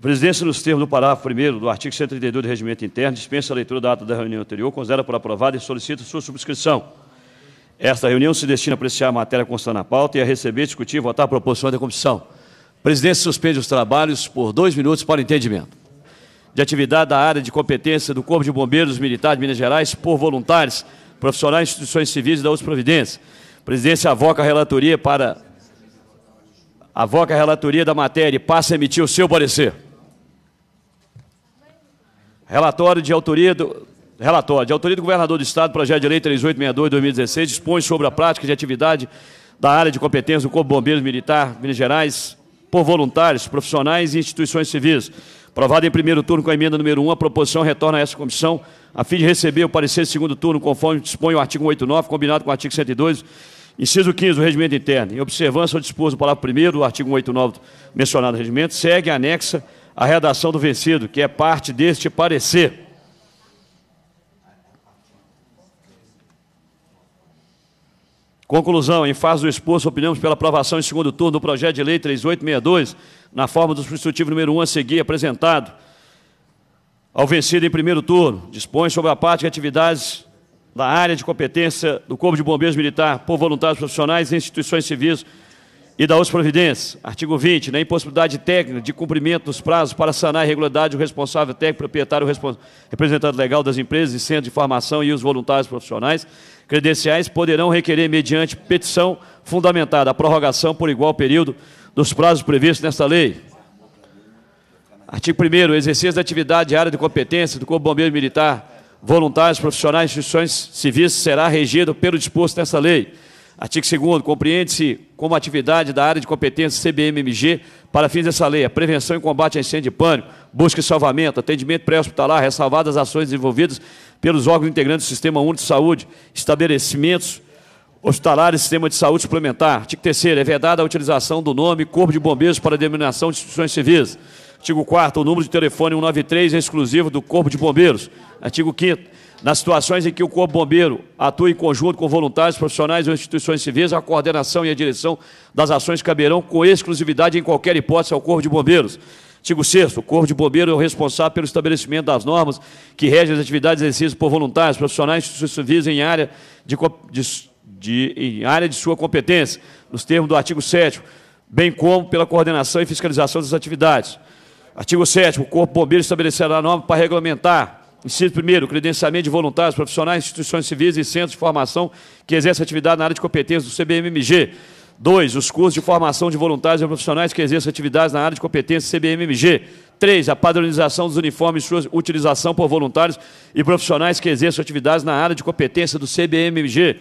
A presidência, nos termos do parágrafo 1 do artigo 132 do Regimento Interno, dispensa a leitura da ata da reunião anterior, considera por aprovada e solicita sua subscrição. Esta reunião se destina a apreciar a matéria constante na pauta e a receber, discutir e votar proposições da comissão. A presidência suspende os trabalhos por dois minutos para entendimento. De atividade da área de competência do Corpo de Bombeiros Militares de Minas Gerais por voluntários, profissionais instituições civis e da outra providência. A presidência avoca a relatoria para. Avoca a relatoria da matéria e passa a emitir o seu parecer. Relatório de autoria do, relatório de autoria do governador do Estado, projeto de lei 3862-2016, dispõe sobre a prática de atividade da área de competência do Corpo Bombeiros Militar Minas Gerais por voluntários, profissionais e instituições civis. Aprovado em primeiro turno com a emenda número 1, a proposição retorna a essa comissão a fim de receber o parecer de segundo turno, conforme dispõe o artigo 89, combinado com o artigo 102, inciso 15 do regimento interno. Em observância ao disposto do parágrafo 1 do artigo 89 mencionado no regimento, segue anexa a redação do vencido, que é parte deste parecer. Conclusão, em fase do exposto, opinamos pela aprovação em segundo turno do projeto de lei 3862, na forma do substitutivo número 1 a seguir apresentado. Ao vencido em primeiro turno, dispõe sobre a parte de atividades da área de competência do Corpo de Bombeiros Militar por voluntários profissionais e instituições civis e da outra providência. Artigo 20, na né, impossibilidade técnica de cumprimento dos prazos para sanar a irregularidade, o responsável técnico, proprietário, representante legal das empresas e centro de formação e os voluntários profissionais credenciais poderão requerer, mediante petição fundamentada, a prorrogação por igual período dos prazos previstos nesta lei. Artigo 1 exercício da atividade de área de competência do Corpo Bombeiro Militar, voluntários, profissionais, instituições civis será regido pelo disposto nesta lei. Artigo 2 compreende-se como atividade da área de competência CBMMG para fins dessa lei, a prevenção e combate a incêndio de pânico, busca e salvamento, atendimento pré-hospitalar, ressalvadas ações desenvolvidas pelos órgãos integrantes do Sistema Único de Saúde, estabelecimentos hospitalares e sistema de saúde suplementar. Artigo 3 é vedada a utilização do nome Corpo de Bombeiros para denominação de instituições civis. Artigo 4 o número de telefone 193 é exclusivo do Corpo de Bombeiros. Artigo 5 nas situações em que o Corpo Bombeiro atua em conjunto com voluntários, profissionais ou instituições civis, a coordenação e a direção das ações caberão com exclusividade em qualquer hipótese ao Corpo de Bombeiros. Artigo 6 o Corpo de Bombeiro é o responsável pelo estabelecimento das normas que regem as atividades exercidas por voluntários, profissionais e instituições civis em área de, de, de, em área de sua competência, nos termos do artigo 7 bem como pela coordenação e fiscalização das atividades. Artigo 7 o Corpo de Bombeiro estabelecerá normas para regulamentar Inciso primeiro, credenciamento de voluntários, profissionais, instituições civis e centros de formação que exercem atividade na área de competência do CBMMG. Dois, os cursos de formação de voluntários e profissionais que exercem atividades na área de competência do CBMMG. Três, a padronização dos uniformes e sua utilização por voluntários e profissionais que exercem atividades na área de competência do CBMMG.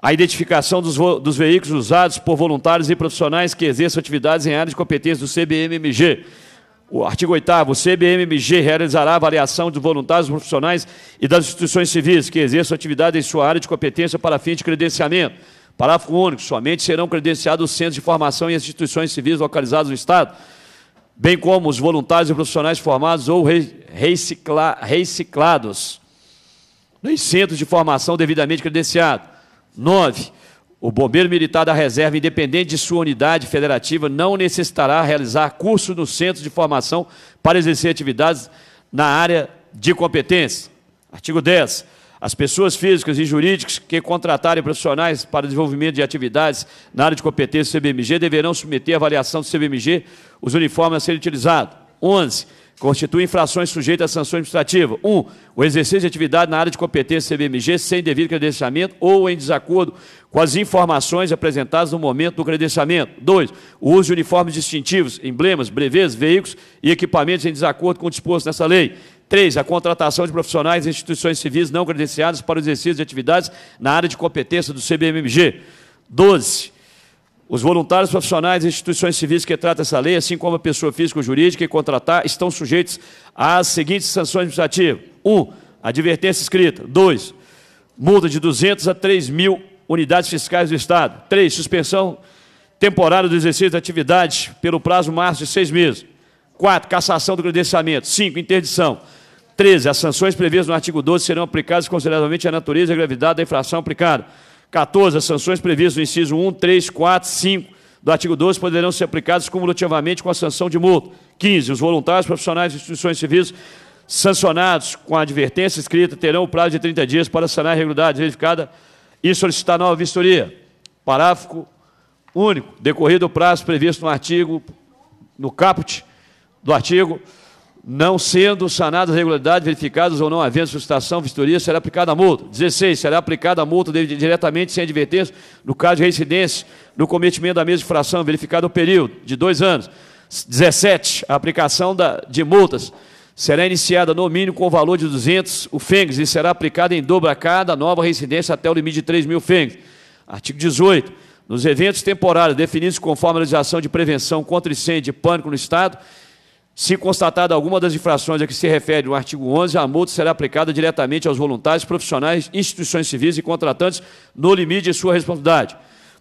A identificação dos, dos veículos usados por voluntários e profissionais que exerçam atividades em área de competência do CBMMG. O artigo 8 o CBMG realizará avaliação dos voluntários profissionais e das instituições civis que exerçam atividade em sua área de competência para fins de credenciamento. Parágrafo único. Somente serão credenciados os centros de formação e as instituições civis localizados no Estado, bem como os voluntários e profissionais formados ou recicla, reciclados nos centros de formação devidamente credenciados. 9. O Bombeiro Militar da Reserva, independente de sua unidade federativa, não necessitará realizar curso no centro de formação para exercer atividades na área de competência. Artigo 10. As pessoas físicas e jurídicas que contratarem profissionais para desenvolvimento de atividades na área de competência do CBMG deverão submeter à avaliação do CBMG os uniformes a serem utilizados. 11. Constitui infrações sujeitas a sanções administrativas. 1. Um, o exercício de atividade na área de competência CBMG sem devido credenciamento ou em desacordo com as informações apresentadas no momento do credenciamento. 2. O uso de uniformes distintivos, emblemas, breves, veículos e equipamentos em desacordo com o disposto nessa lei. 3. A contratação de profissionais e instituições civis não credenciadas para o exercício de atividades na área de competência do CBMG. 12 os voluntários profissionais e instituições civis que tratam essa lei, assim como a pessoa física ou jurídica que contratar, estão sujeitos às seguintes sanções administrativas. 1. Um, advertência escrita. 2. Multa de 200 a 3 mil unidades fiscais do Estado. 3. Suspensão temporária do exercício da atividade pelo prazo máximo de seis meses. 4. Cassação do credenciamento. 5. Interdição. 13. As sanções previstas no artigo 12 serão aplicadas consideravelmente à natureza e à gravidade da infração aplicada. 14. As sanções previstas no inciso 1, 3, 4, 5 do artigo 12 poderão ser aplicadas cumulativamente com a sanção de multa. 15. Os voluntários profissionais e instituições civis sancionados com a advertência escrita terão o prazo de 30 dias para sanar a irregularidade verificada e solicitar nova vistoria. Parágrafo único. Decorrido o prazo previsto no artigo, no caput do artigo não sendo sanadas regularidades verificadas ou não havendo solicitação, vistoria, será aplicada a multa. 16. Será aplicada a multa de, diretamente sem advertência, no caso de reincidência, no cometimento da mesma infração, verificado o período de dois anos. 17. A aplicação da, de multas será iniciada no mínimo com o valor de 200 fengs e será aplicada em dobro a cada nova reincidência até o limite de 3 mil fengs. Artigo 18. Nos eventos temporários definidos conforme a legislação de prevenção contra incêndio e pânico no Estado, se constatada alguma das infrações a que se refere o artigo 11, a multa será aplicada diretamente aos voluntários, profissionais, instituições civis e contratantes no limite de sua responsabilidade.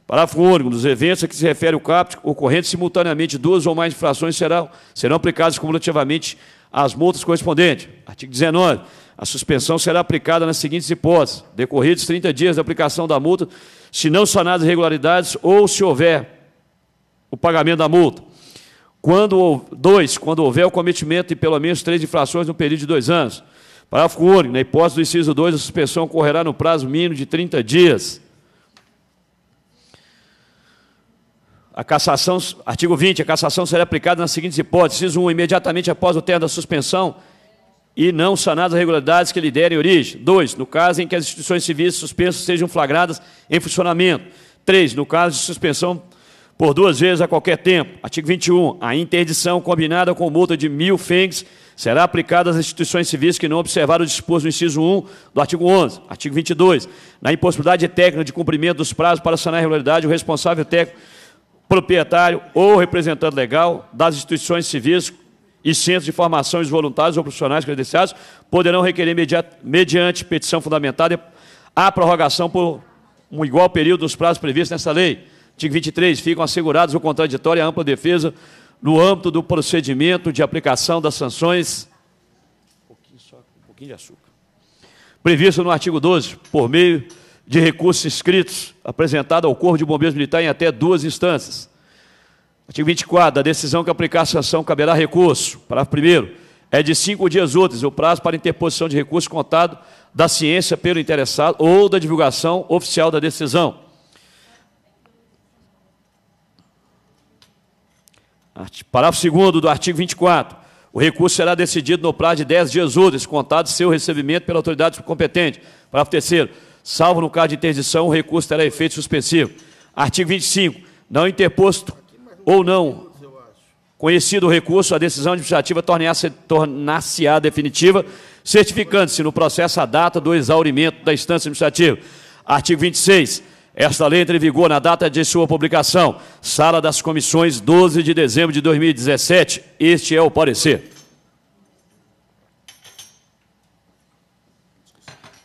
Parágrafo único. Nos eventos a que se refere o CAPT, ocorrendo simultaneamente duas ou mais infrações serão, serão aplicadas cumulativamente as multas correspondentes. Artigo 19. A suspensão será aplicada nas seguintes hipóteses: decorridos 30 dias da aplicação da multa, se não sanadas irregularidades ou se houver o pagamento da multa. Quando, dois, quando houver o cometimento de pelo menos três infrações no período de dois anos. Parágrafo único. Na hipótese do inciso 2, a suspensão ocorrerá no prazo mínimo de 30 dias. A cassação, artigo 20, a cassação será aplicada nas seguintes hipóteses. Inciso 1, imediatamente após o término da suspensão e não sanadas as irregularidades que lhe derem origem. 2, no caso em que as instituições civis suspensas sejam flagradas em funcionamento. 3, no caso de suspensão por duas vezes a qualquer tempo. Artigo 21. A interdição combinada com multa de mil fengs será aplicada às instituições civis que não observaram o disposto no inciso 1 do artigo 11. Artigo 22. Na impossibilidade técnica de cumprimento dos prazos para sanar a irregularidade, o responsável técnico, proprietário ou representante legal das instituições civis e centros de formação os voluntários ou profissionais credenciados poderão requerer, mediante petição fundamentada, a prorrogação por um igual período dos prazos previstos nessa lei. Artigo 23. Ficam assegurados o contraditório e a ampla defesa no âmbito do procedimento de aplicação das sanções. Um pouquinho, só, um pouquinho de açúcar. Previsto no artigo 12, por meio de recursos escritos apresentado ao Corpo de Bombeiros Militar em até duas instâncias. Artigo 24. Da decisão que aplicar a sanção caberá recurso. Parágrafo 1. É de cinco dias úteis o prazo para interposição de recurso contado da ciência pelo interessado ou da divulgação oficial da decisão. Parágrafo 2 do artigo 24. O recurso será decidido no prazo de 10 dias úteis, contado seu recebimento pela autoridade competente. Parágrafo 3 salvo no caso de interdição, o recurso terá efeito suspensivo. Artigo 25. Não interposto ou não conhecido o recurso, a decisão administrativa tornar-se tornar definitiva, certificando-se no processo a data do exaurimento da instância administrativa. Artigo 26. Esta lei entra em vigor na data de sua publicação. Sala das Comissões, 12 de dezembro de 2017. Este é o parecer.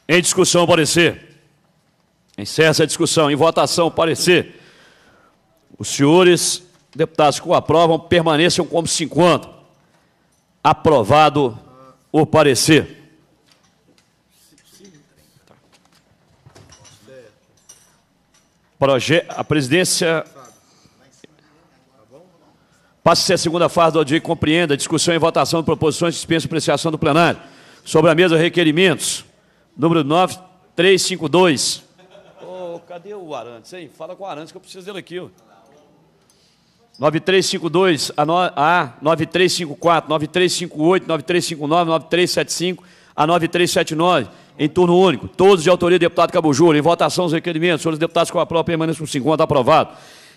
Em discussão, parecer. Encerra a discussão. Em votação, parecer. Os senhores deputados que o aprovam permaneçam como 50. Aprovado o parecer. Proje a presidência Passe-se a segunda fase do audiência e compreenda discussão e votação de proposições de dispensa apreciação do plenário. Sobre a mesa, requerimentos. Número 9352. Ô, oh, cadê o Arantes, hein? Fala com o Arantes que eu preciso dele aqui, ó. 9352, a, no, a 9354, 9358, 9359, 9375, a 9379 em turno único, todos de autoria do deputado Cabo Júlio. Em votação os requerimentos. Senhores deputados com a própria permanência, com 50, aprovado.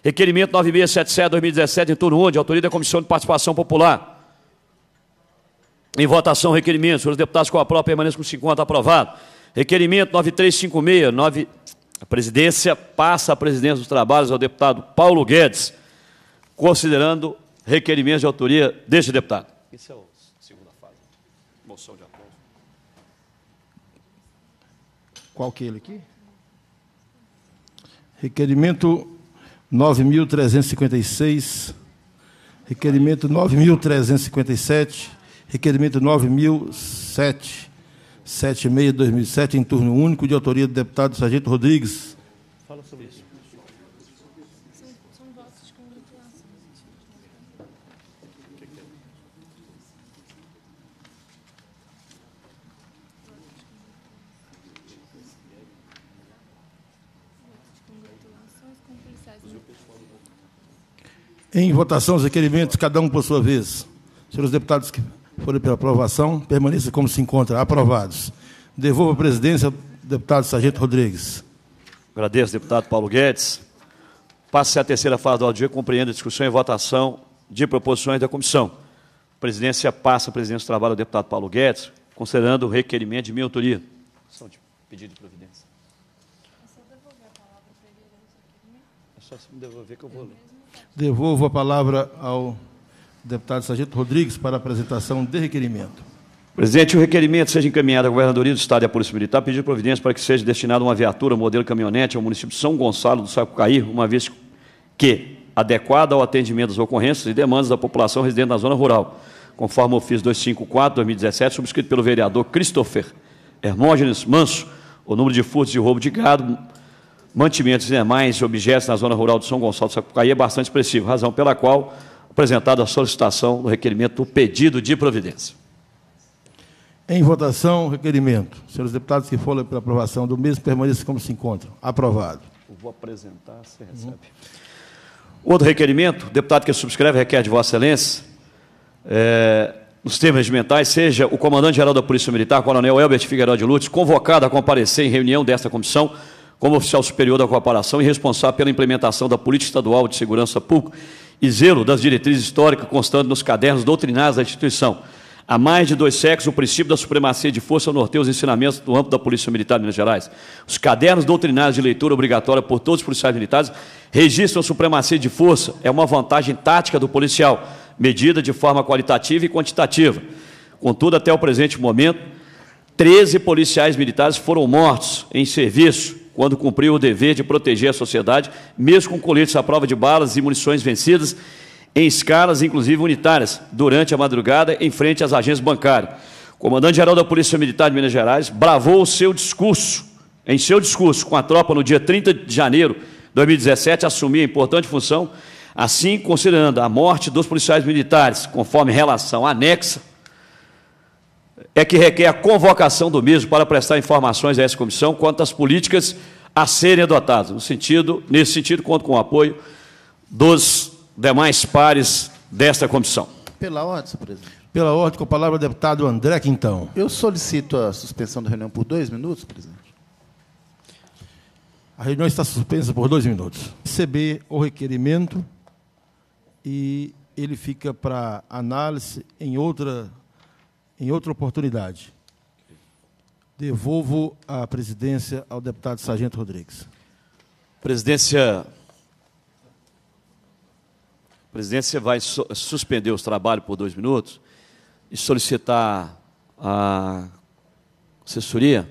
Requerimento 9677-2017, em turno único, de autoria da Comissão de Participação Popular. Em votação, requerimento. Senhores deputados com a própria permanência, com 50, aprovado. Requerimento 9356, 9... a presidência passa a presidência dos trabalhos ao deputado Paulo Guedes, considerando requerimentos de autoria deste deputado. Isso é o... Qual que é ele aqui? Requerimento 9.356, requerimento 9.357, requerimento 9.007, 76-2007, em turno único, de autoria do deputado Sargento Rodrigues. Em votação, os requerimentos, cada um por sua vez. Senhores deputados que forem pela aprovação, permaneçam como se encontra. Aprovados. Devolvo a presidência ao deputado Sargento Rodrigues. Agradeço, deputado Paulo Guedes. Passe a terceira fase do dia, compreendo a discussão e votação de proposições da comissão. A presidência passa a presidência do trabalho ao deputado Paulo Guedes, considerando o requerimento de minha autoria. São de pedido de providência. É só devolver a palavra para ele. É só se me devolver que eu vou ler. Devolvo a palavra ao deputado Sargento Rodrigues para a apresentação de requerimento. Presidente, o requerimento seja encaminhado à Governadoria do Estado e à Polícia Militar, pedindo providência para que seja destinada uma viatura modelo caminhonete ao município de São Gonçalo do Sapucaí, uma vez que adequada ao atendimento das ocorrências e demandas da população residente na zona rural, conforme o ofício 254-2017, subscrito pelo vereador Christopher Hermógenes Manso, o número de furtos e roubo de gado mantimentos e demais objetos na zona rural de São Gonçalo do Sapucaí é bastante expressivo, razão pela qual apresentada a solicitação do requerimento do pedido de providência. Em votação, requerimento. Senhores deputados que forem pela aprovação do mesmo, permaneçam como se encontram. Aprovado. Eu vou apresentar, você recebe. Uhum. Outro requerimento, deputado que subscreve, requer de Vossa Excelência, é, nos termos regimentais, seja o comandante-geral da Polícia Militar, Coronel Elbert Figueiredo de Lutz, convocado a comparecer em reunião desta comissão como oficial superior da corporação e responsável pela implementação da política estadual de segurança pública e zelo das diretrizes históricas constantes nos cadernos doutrinários da instituição. Há mais de dois séculos, o princípio da supremacia de força norteia os ensinamentos do âmbito da Polícia Militar de Minas Gerais. Os cadernos doutrinários de leitura obrigatória por todos os policiais militares registram a supremacia de força. É uma vantagem tática do policial, medida de forma qualitativa e quantitativa. Contudo, até o presente momento, 13 policiais militares foram mortos em serviço quando cumpriu o dever de proteger a sociedade, mesmo com coletes à prova de balas e munições vencidas, em escalas, inclusive unitárias, durante a madrugada, em frente às agências bancárias. O comandante-geral da Polícia Militar de Minas Gerais bravou o seu discurso, em seu discurso, com a tropa no dia 30 de janeiro de 2017, assumir a importante função, assim considerando a morte dos policiais militares, conforme relação anexa é que requer a convocação do mesmo para prestar informações a essa comissão quanto às políticas a serem adotadas. No sentido, nesse sentido, conto com o apoio dos demais pares desta comissão. Pela ordem, senhor presidente. Pela ordem, com a palavra o deputado André Quintão. Eu solicito a suspensão da reunião por dois minutos, presidente. A reunião está suspensa por dois minutos. Receber o requerimento e ele fica para análise em outra em outra oportunidade. Devolvo a presidência ao deputado Sargento Rodrigues. Presidência. Presidência vai suspender os trabalhos por dois minutos e solicitar à assessoria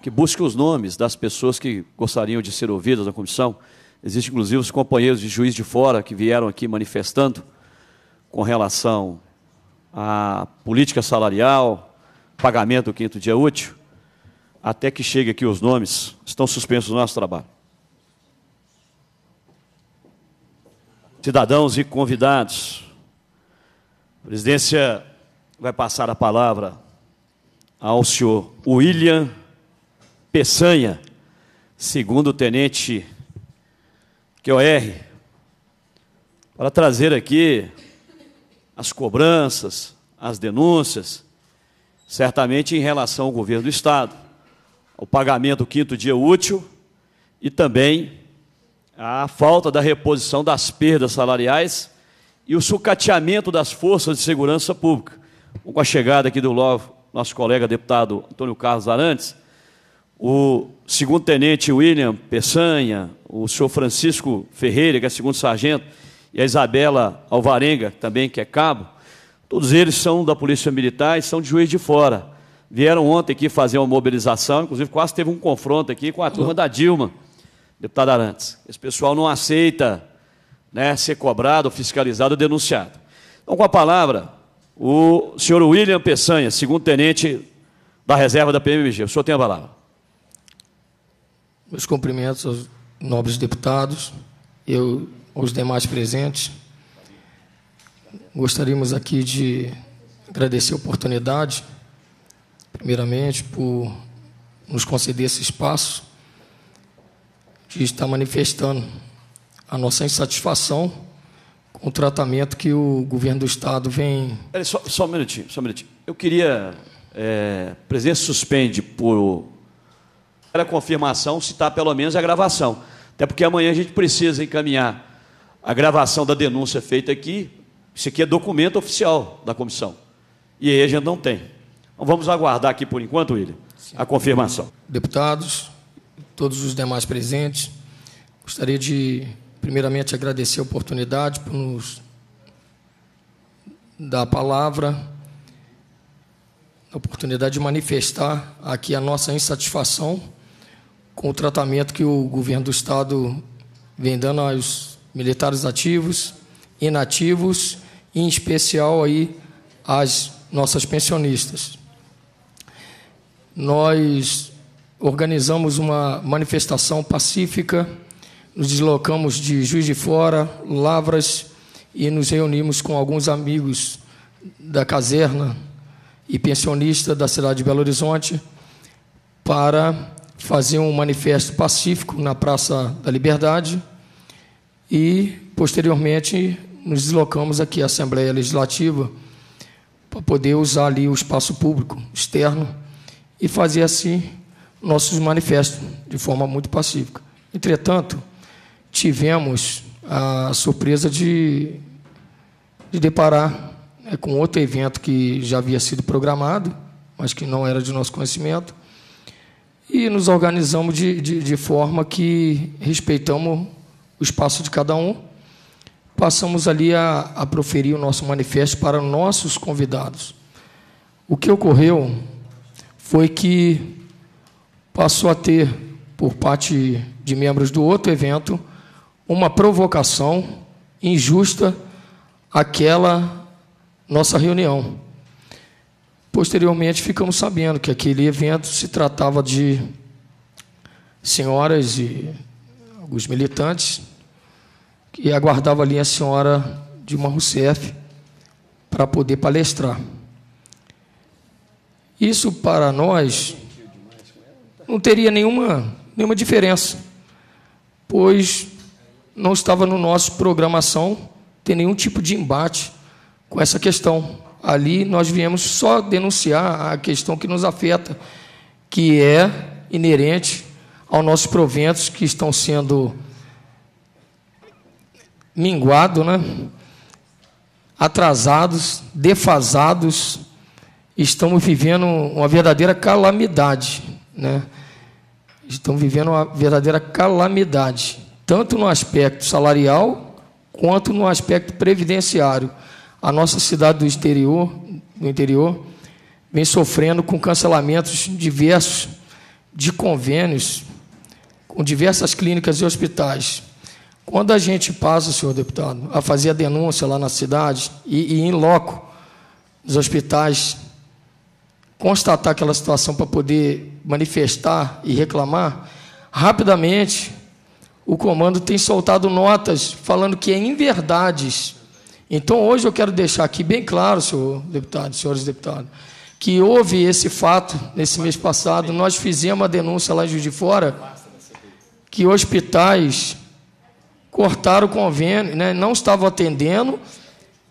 que busque os nomes das pessoas que gostariam de ser ouvidas na comissão. Existem, inclusive, os companheiros de juiz de fora que vieram aqui manifestando com relação a política salarial, pagamento do quinto dia útil, até que chegue aqui os nomes, estão suspensos o nosso trabalho. Cidadãos e convidados, a presidência vai passar a palavra ao senhor William Peçanha, segundo tenente QR, para trazer aqui as cobranças, as denúncias, certamente em relação ao governo do Estado, ao pagamento do quinto dia útil e também a falta da reposição das perdas salariais e o sucateamento das forças de segurança pública. Com a chegada aqui do nosso colega deputado Antônio Carlos Arantes, o segundo tenente William Peçanha, o senhor Francisco Ferreira, que é segundo sargento, e a Isabela Alvarenga, também que é cabo, todos eles são da Polícia Militar e são de Juiz de Fora. Vieram ontem aqui fazer uma mobilização, inclusive quase teve um confronto aqui com a turma da Dilma, deputada Arantes. Esse pessoal não aceita né, ser cobrado, fiscalizado, denunciado. Então, com a palavra, o senhor William Peçanha, segundo tenente da reserva da PMG. O senhor tem a palavra. Meus cumprimentos aos nobres deputados. Eu aos demais presentes. Gostaríamos aqui de agradecer a oportunidade, primeiramente, por nos conceder esse espaço de estar manifestando a nossa insatisfação com o tratamento que o governo do Estado vem. Peraí, só, só, um minutinho, só um minutinho. Eu queria. É, presidente suspende por para confirmação citar tá pelo menos a gravação. Até porque amanhã a gente precisa encaminhar a gravação da denúncia feita aqui. Isso aqui é documento oficial da comissão. E aí a gente não tem. Então vamos aguardar aqui por enquanto, ele. a confirmação. Deputados, todos os demais presentes, gostaria de, primeiramente, agradecer a oportunidade por nos dar a palavra, a oportunidade de manifestar aqui a nossa insatisfação com o tratamento que o governo do Estado vem dando aos militares ativos, inativos e em especial aí as nossas pensionistas. Nós organizamos uma manifestação pacífica, nos deslocamos de Juiz de Fora, Lavras e nos reunimos com alguns amigos da caserna e pensionista da cidade de Belo Horizonte para fazer um manifesto pacífico na Praça da Liberdade e, posteriormente, nos deslocamos aqui à Assembleia Legislativa para poder usar ali o espaço público externo e fazer assim nossos manifestos de forma muito pacífica. Entretanto, tivemos a surpresa de, de deparar né, com outro evento que já havia sido programado, mas que não era de nosso conhecimento, e nos organizamos de, de, de forma que respeitamos o espaço de cada um, passamos ali a, a proferir o nosso manifesto para nossos convidados. O que ocorreu foi que passou a ter, por parte de membros do outro evento, uma provocação injusta àquela nossa reunião. Posteriormente, ficamos sabendo que aquele evento se tratava de senhoras e os militantes, e aguardava ali a senhora Dilma Rousseff para poder palestrar. Isso para nós não teria nenhuma, nenhuma diferença, pois não estava no nosso programação ter nenhum tipo de embate com essa questão. Ali nós viemos só denunciar a questão que nos afeta, que é inerente aos nossos proventos que estão sendo minguados, né? atrasados, defasados. Estamos vivendo uma verdadeira calamidade. Né? Estamos vivendo uma verdadeira calamidade, tanto no aspecto salarial quanto no aspecto previdenciário. A nossa cidade do interior, do interior vem sofrendo com cancelamentos diversos de convênios com diversas clínicas e hospitais. Quando a gente passa, senhor deputado, a fazer a denúncia lá na cidade e, em loco, nos hospitais, constatar aquela situação para poder manifestar e reclamar, rapidamente o comando tem soltado notas falando que é inverdades. Então, hoje eu quero deixar aqui bem claro, senhor deputado, senhores deputados, que houve esse fato nesse mês passado. Nós fizemos a denúncia lá em Juiz de Fora que hospitais cortaram o convênio, né, não estavam atendendo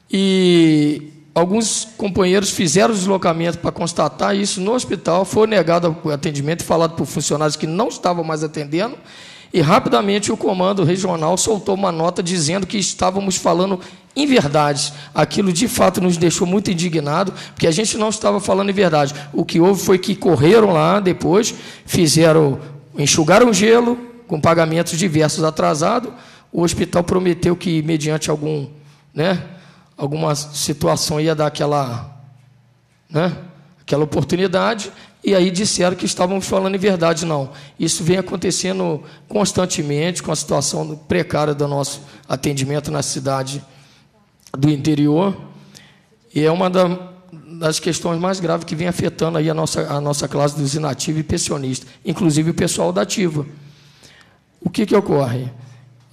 e alguns companheiros fizeram deslocamento para constatar isso no hospital, foi negado o atendimento e falado por funcionários que não estavam mais atendendo e rapidamente o comando regional soltou uma nota dizendo que estávamos falando em verdade. Aquilo de fato nos deixou muito indignado, porque a gente não estava falando em verdade. O que houve foi que correram lá depois, fizeram enxugaram o gelo, com pagamentos diversos atrasados. O hospital prometeu que, mediante algum, né, alguma situação, ia dar aquela, né, aquela oportunidade, e aí disseram que estávamos falando em verdade. Não, isso vem acontecendo constantemente com a situação precária do nosso atendimento na cidade do interior, e é uma da, das questões mais graves que vem afetando aí a nossa, a nossa classe dos inativos e pensionistas, inclusive o pessoal da ativa. O que, que ocorre?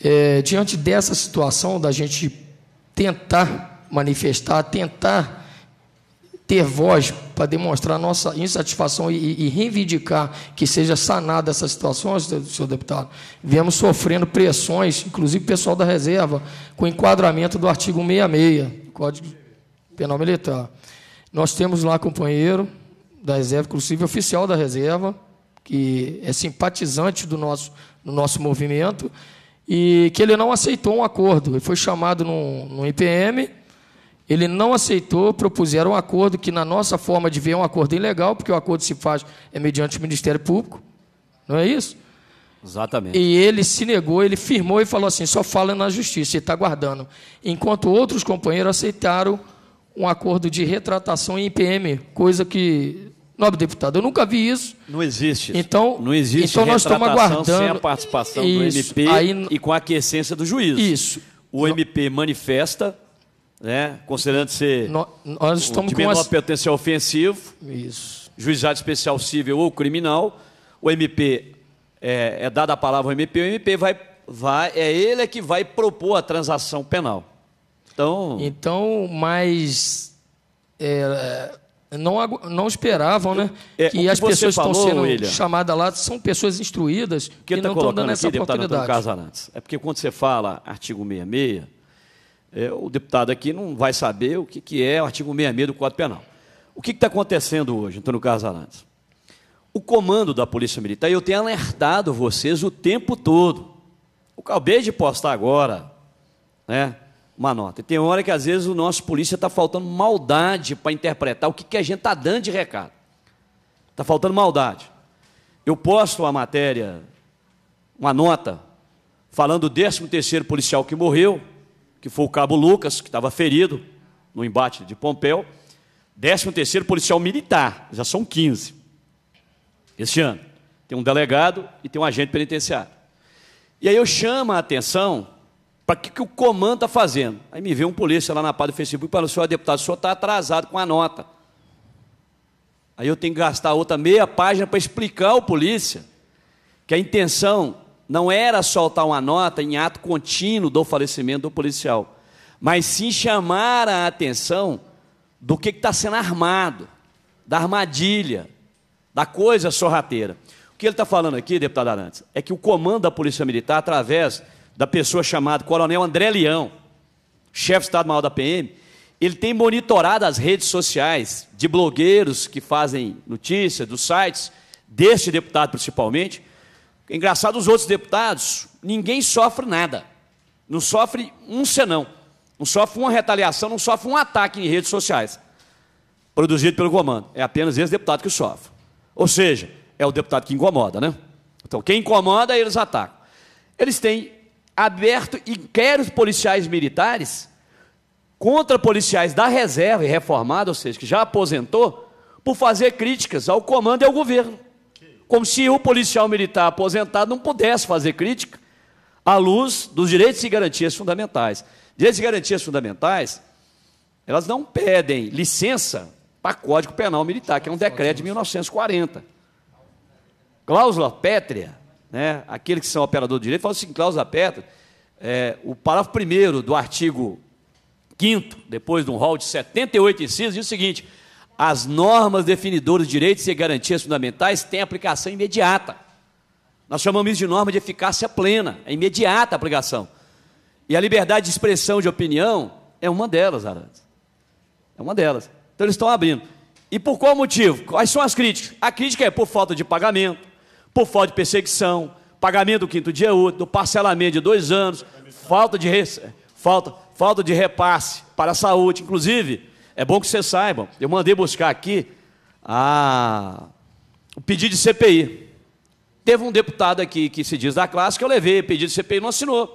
É, diante dessa situação da gente tentar manifestar, tentar ter voz para demonstrar nossa insatisfação e, e, reivindicar que seja sanada essa situação, senhor deputado, viemos sofrendo pressões, inclusive pessoal da reserva, com enquadramento do artigo 66 do Código Penal Militar. Nós temos lá companheiro da reserva, inclusive oficial da reserva, que é simpatizante do nosso no nosso movimento, e que ele não aceitou um acordo. Ele foi chamado no no IPM, ele não aceitou, propuseram um acordo que, na nossa forma de ver, é um acordo ilegal, porque o acordo se faz é mediante o Ministério Público, não é isso? Exatamente. E ele se negou, ele firmou e falou assim: só fala na justiça, e está guardando. Enquanto outros companheiros aceitaram um acordo de retratação em IPM, coisa que Nobre deputado, eu nunca vi isso. Não existe. Então, não existe então nós estamos aguardando sem a participação isso. do MP Aí, e com a aquiescência do juízo. Isso. O MP manifesta, né, considerando ser nós, nós estamos de menor as... pertença ofensivo, isso. juizado especial civil ou criminal, o MP é, é dada a palavra ao MP, o MP vai, vai é ele é que vai propor a transação penal. Então, então mas é, não, não esperavam, né? É, que, que as pessoas falou, estão sendo William, chamadas lá são pessoas instruídas que, que tá não estão dando essa tá oportunidade. é porque quando você fala artigo 66, é, o deputado aqui não vai saber o que, que é o artigo 66 do Código Penal. O que está acontecendo hoje, Antônio Carlos Arantes? O comando da Polícia Militar, eu tenho alertado vocês o tempo todo. Eu acabei de postar agora, né? uma nota. E tem hora que às vezes o nosso polícia está faltando maldade para interpretar o que, que a gente está dando de recado. Está faltando maldade. Eu posto a matéria, uma nota, falando do 13 terceiro policial que morreu, que foi o cabo Lucas, que estava ferido no embate de Pompeu. 13 terceiro policial militar, já são 15. Este ano. Tem um delegado e tem um agente penitenciário. E aí eu chamo a atenção para que, que o comando está fazendo? Aí me veio um polícia lá na página do Facebook e falou: senhor deputado, o senhor está atrasado com a nota. Aí eu tenho que gastar outra meia página para explicar ao polícia que a intenção não era soltar uma nota em ato contínuo do falecimento do policial, mas sim chamar a atenção do que está sendo armado, da armadilha, da coisa sorrateira. O que ele está falando aqui, deputado Arantes, é que o comando da Polícia Militar, através da pessoa chamada Coronel André Leão, chefe do Estado-Maior da PM, ele tem monitorado as redes sociais de blogueiros que fazem notícia, dos sites, deste deputado principalmente. Engraçado, os outros deputados, ninguém sofre nada. Não sofre um senão. Não sofre uma retaliação, não sofre um ataque em redes sociais produzido pelo comando. É apenas esse deputado que sofre. Ou seja, é o deputado que incomoda, né? Então, quem incomoda, eles atacam. Eles têm aberto e quer os policiais militares contra policiais da reserva e reformado, ou seja, que já aposentou, por fazer críticas ao comando e ao governo. Como se o policial militar aposentado não pudesse fazer crítica à luz dos direitos e garantias fundamentais. Direitos e garantias fundamentais, elas não pedem licença para Código Penal Militar, que é um decreto de 1940. Cláusula pétrea né, aqueles que são operador de direito, falam assim, cláusula pétrea, é, o parágrafo primeiro do artigo 5 depois de um rol de 78 incisos, diz o seguinte, as normas definidoras de direitos e garantias fundamentais têm aplicação imediata. Nós chamamos isso de norma de eficácia plena, é imediata a aplicação. E a liberdade de expressão de opinião é uma delas, Arantes. É uma delas. Então eles estão abrindo. E por qual motivo? Quais são as críticas? A crítica é por falta de pagamento, por falta de perseguição, pagamento do quinto dia útil, parcelamento de dois anos, falta de, falta, falta de repasse para a saúde. Inclusive, é bom que vocês saibam, eu mandei buscar aqui a, o pedido de CPI. Teve um deputado aqui que se diz da classe que eu levei pedido de CPI não assinou.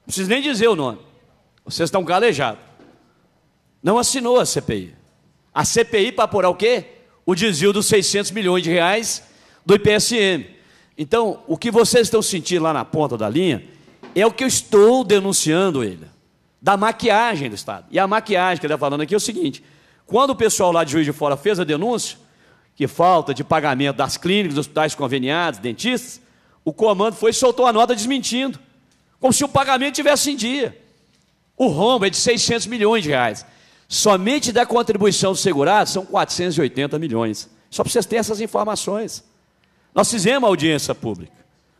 Não preciso nem dizer o nome. Vocês estão calejados. Não assinou a CPI. A CPI para apurar o quê? o desvio dos 600 milhões de reais do IPSM. Então, o que vocês estão sentindo lá na ponta da linha é o que eu estou denunciando ele, da maquiagem do Estado. E a maquiagem que ele está falando aqui é o seguinte: quando o pessoal lá de Juiz de Fora fez a denúncia, que falta de pagamento das clínicas, dos hospitais conveniados, dentistas, o comando foi e soltou a nota desmentindo, como se o pagamento tivesse em dia. O rombo é de 600 milhões de reais. Somente da contribuição do segurado são 480 milhões. Só para vocês terem essas informações. Nós fizemos a audiência pública.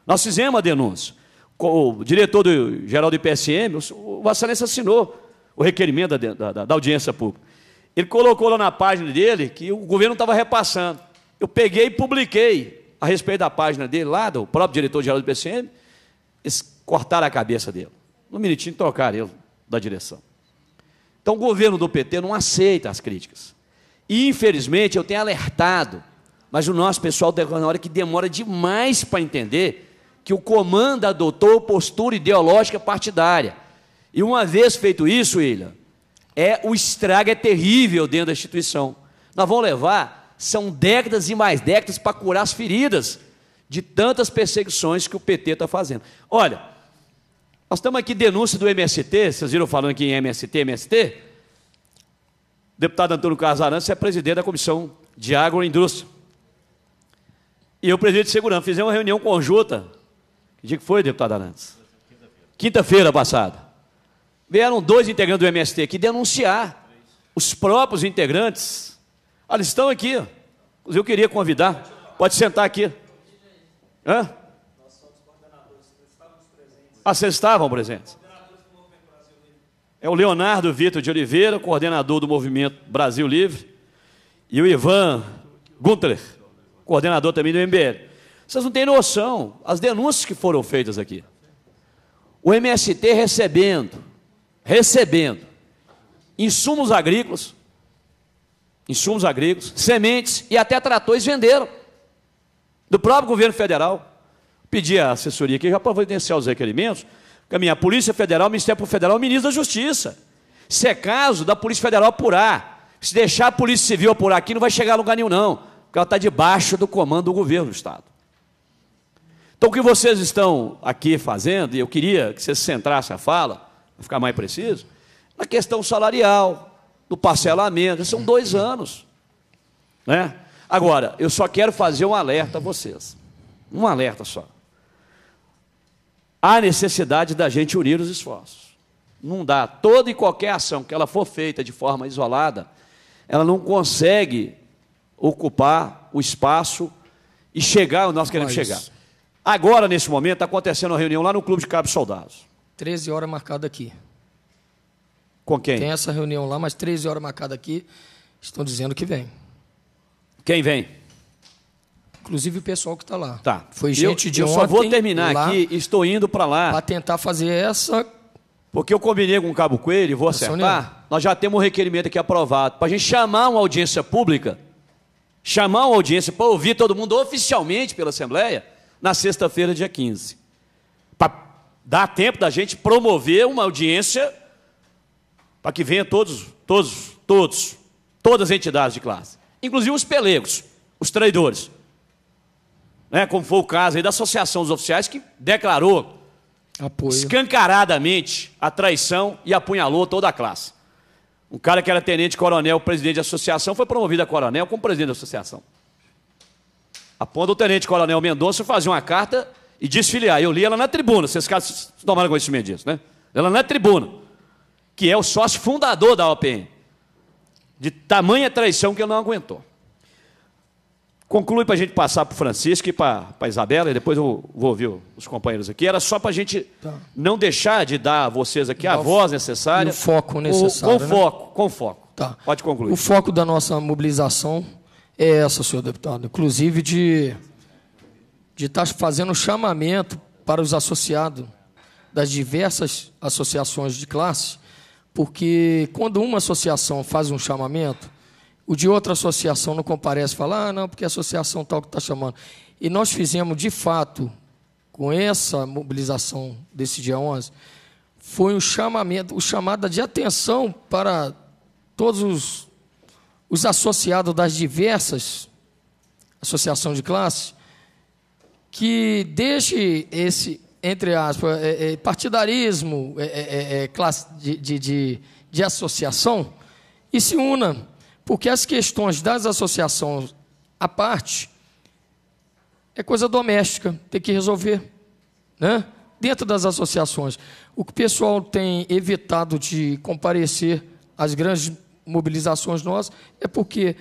Nós fizemos a denúncia. O diretor do, geral do IPSM, o, o Excelência assinou o requerimento da, da, da audiência pública. Ele colocou lá na página dele que o governo estava repassando. Eu peguei e publiquei a respeito da página dele lá, do próprio diretor-geral do IPSM, eles cortaram a cabeça dele. No minutinho trocaram ele da direção. Então o governo do PT não aceita as críticas. E, infelizmente, eu tenho alertado, mas o nosso pessoal tem uma hora que demora demais para entender que o comando adotou postura ideológica partidária. E uma vez feito isso, William, é, o estrago é terrível dentro da instituição. Nós vamos levar, são décadas e mais décadas para curar as feridas de tantas perseguições que o PT está fazendo. Olha, nós estamos aqui denúncia do MST, vocês viram falando aqui em MST, MST? O deputado Antônio Casarança é presidente da Comissão de Agroindústria. E eu, presidente de segurança, fizemos uma reunião conjunta. Que dia que foi, deputado Arantes? Quinta-feira passada. Vieram dois integrantes do MST aqui denunciar os próprios integrantes. eles estão aqui. Eu queria convidar. Pode sentar aqui. Hã? Vocês estavam presentes? É o Leonardo Vitor de Oliveira, coordenador do Movimento Brasil Livre, e o Ivan Guntler, coordenador também do MBL. Vocês não têm noção as denúncias que foram feitas aqui. O MST recebendo, recebendo insumos agrícolas, insumos agrícolas, sementes e até tratores venderam do próprio governo federal. Pedi a assessoria aqui, já para providenciar os requerimentos, caminhar Polícia Federal, Ministério Federal, Ministro da Justiça. Se é caso da Polícia Federal apurar, se deixar a Polícia Civil apurar aqui, não vai chegar a lugar nenhum, não, porque ela está debaixo do comando do governo do Estado. Então, o que vocês estão aqui fazendo, e eu queria que vocês centrassem a fala, para ficar mais preciso, na questão salarial, do parcelamento, são dois anos. Né? Agora, eu só quero fazer um alerta a vocês. Um alerta só há necessidade da gente unir os esforços. Não dá. Toda e qualquer ação que ela for feita de forma isolada, ela não consegue ocupar o espaço e chegar onde nós queremos Mas... chegar. Agora, nesse momento, está acontecendo uma reunião lá no Clube de Cabos Soldados. 13 horas marcada aqui. Com quem? Tem essa reunião lá, mas 13 horas marcada aqui. Estão dizendo que vem. Quem vem? inclusive o pessoal que está lá. Tá. Foi gente eu, de eu ontem. Eu só vou terminar lá, aqui, estou indo para lá. Para tentar fazer essa. Porque eu combinei com o Cabo Coelho, vou acertar. Nós já temos um requerimento aqui aprovado. Para a gente chamar uma audiência pública, chamar uma audiência para ouvir todo mundo oficialmente pela Assembleia, na sexta-feira, dia 15. Para dar tempo da gente promover uma audiência para que venha todos, todos, todos, todas as entidades de classe, inclusive os pelegos, os traidores né, como foi o caso da Associação dos Oficiais, que declarou Apoio. escancaradamente a traição e apunhalou toda a classe. um cara que era tenente-coronel, presidente da associação, foi promovido a coronel como presidente da associação. Aponta o tenente-coronel Mendonça fazer uma carta e desfiliar. Eu li ela na tribuna, vocês caras tomaram conhecimento disso, né? Ela na tribuna, que é o sócio fundador da OPM. De tamanha traição que ele não aguentou. Conclui para a gente passar para o Francisco e para a Isabela, e depois eu vou ouvir os companheiros aqui. Era só para a gente tá. não deixar de dar a vocês aqui a voz necessária. O foco necessário. com né? foco, com foco. Tá. Pode concluir. O foco da nossa mobilização é essa, senhor deputado. Inclusive de de estar tá fazendo chamamento para os associados das diversas associações de classe, porque quando uma associação faz um chamamento, o de outra associação não comparece, fala, ah, não, porque a é associação tal que está chamando. E nós fizemos, de fato, com essa mobilização desse dia 11, foi um chamamento, uma chamada de atenção para todos os, os associados das diversas associações de classe, que deixe esse, entre aspas, é, é, partidarismo, é, é, é classe de, de, de, de associação, e se una porque as questões das associações à parte é coisa doméstica, tem que resolver, né? Dentro das associações, o que o pessoal tem evitado de comparecer às grandes mobilizações nossas é porque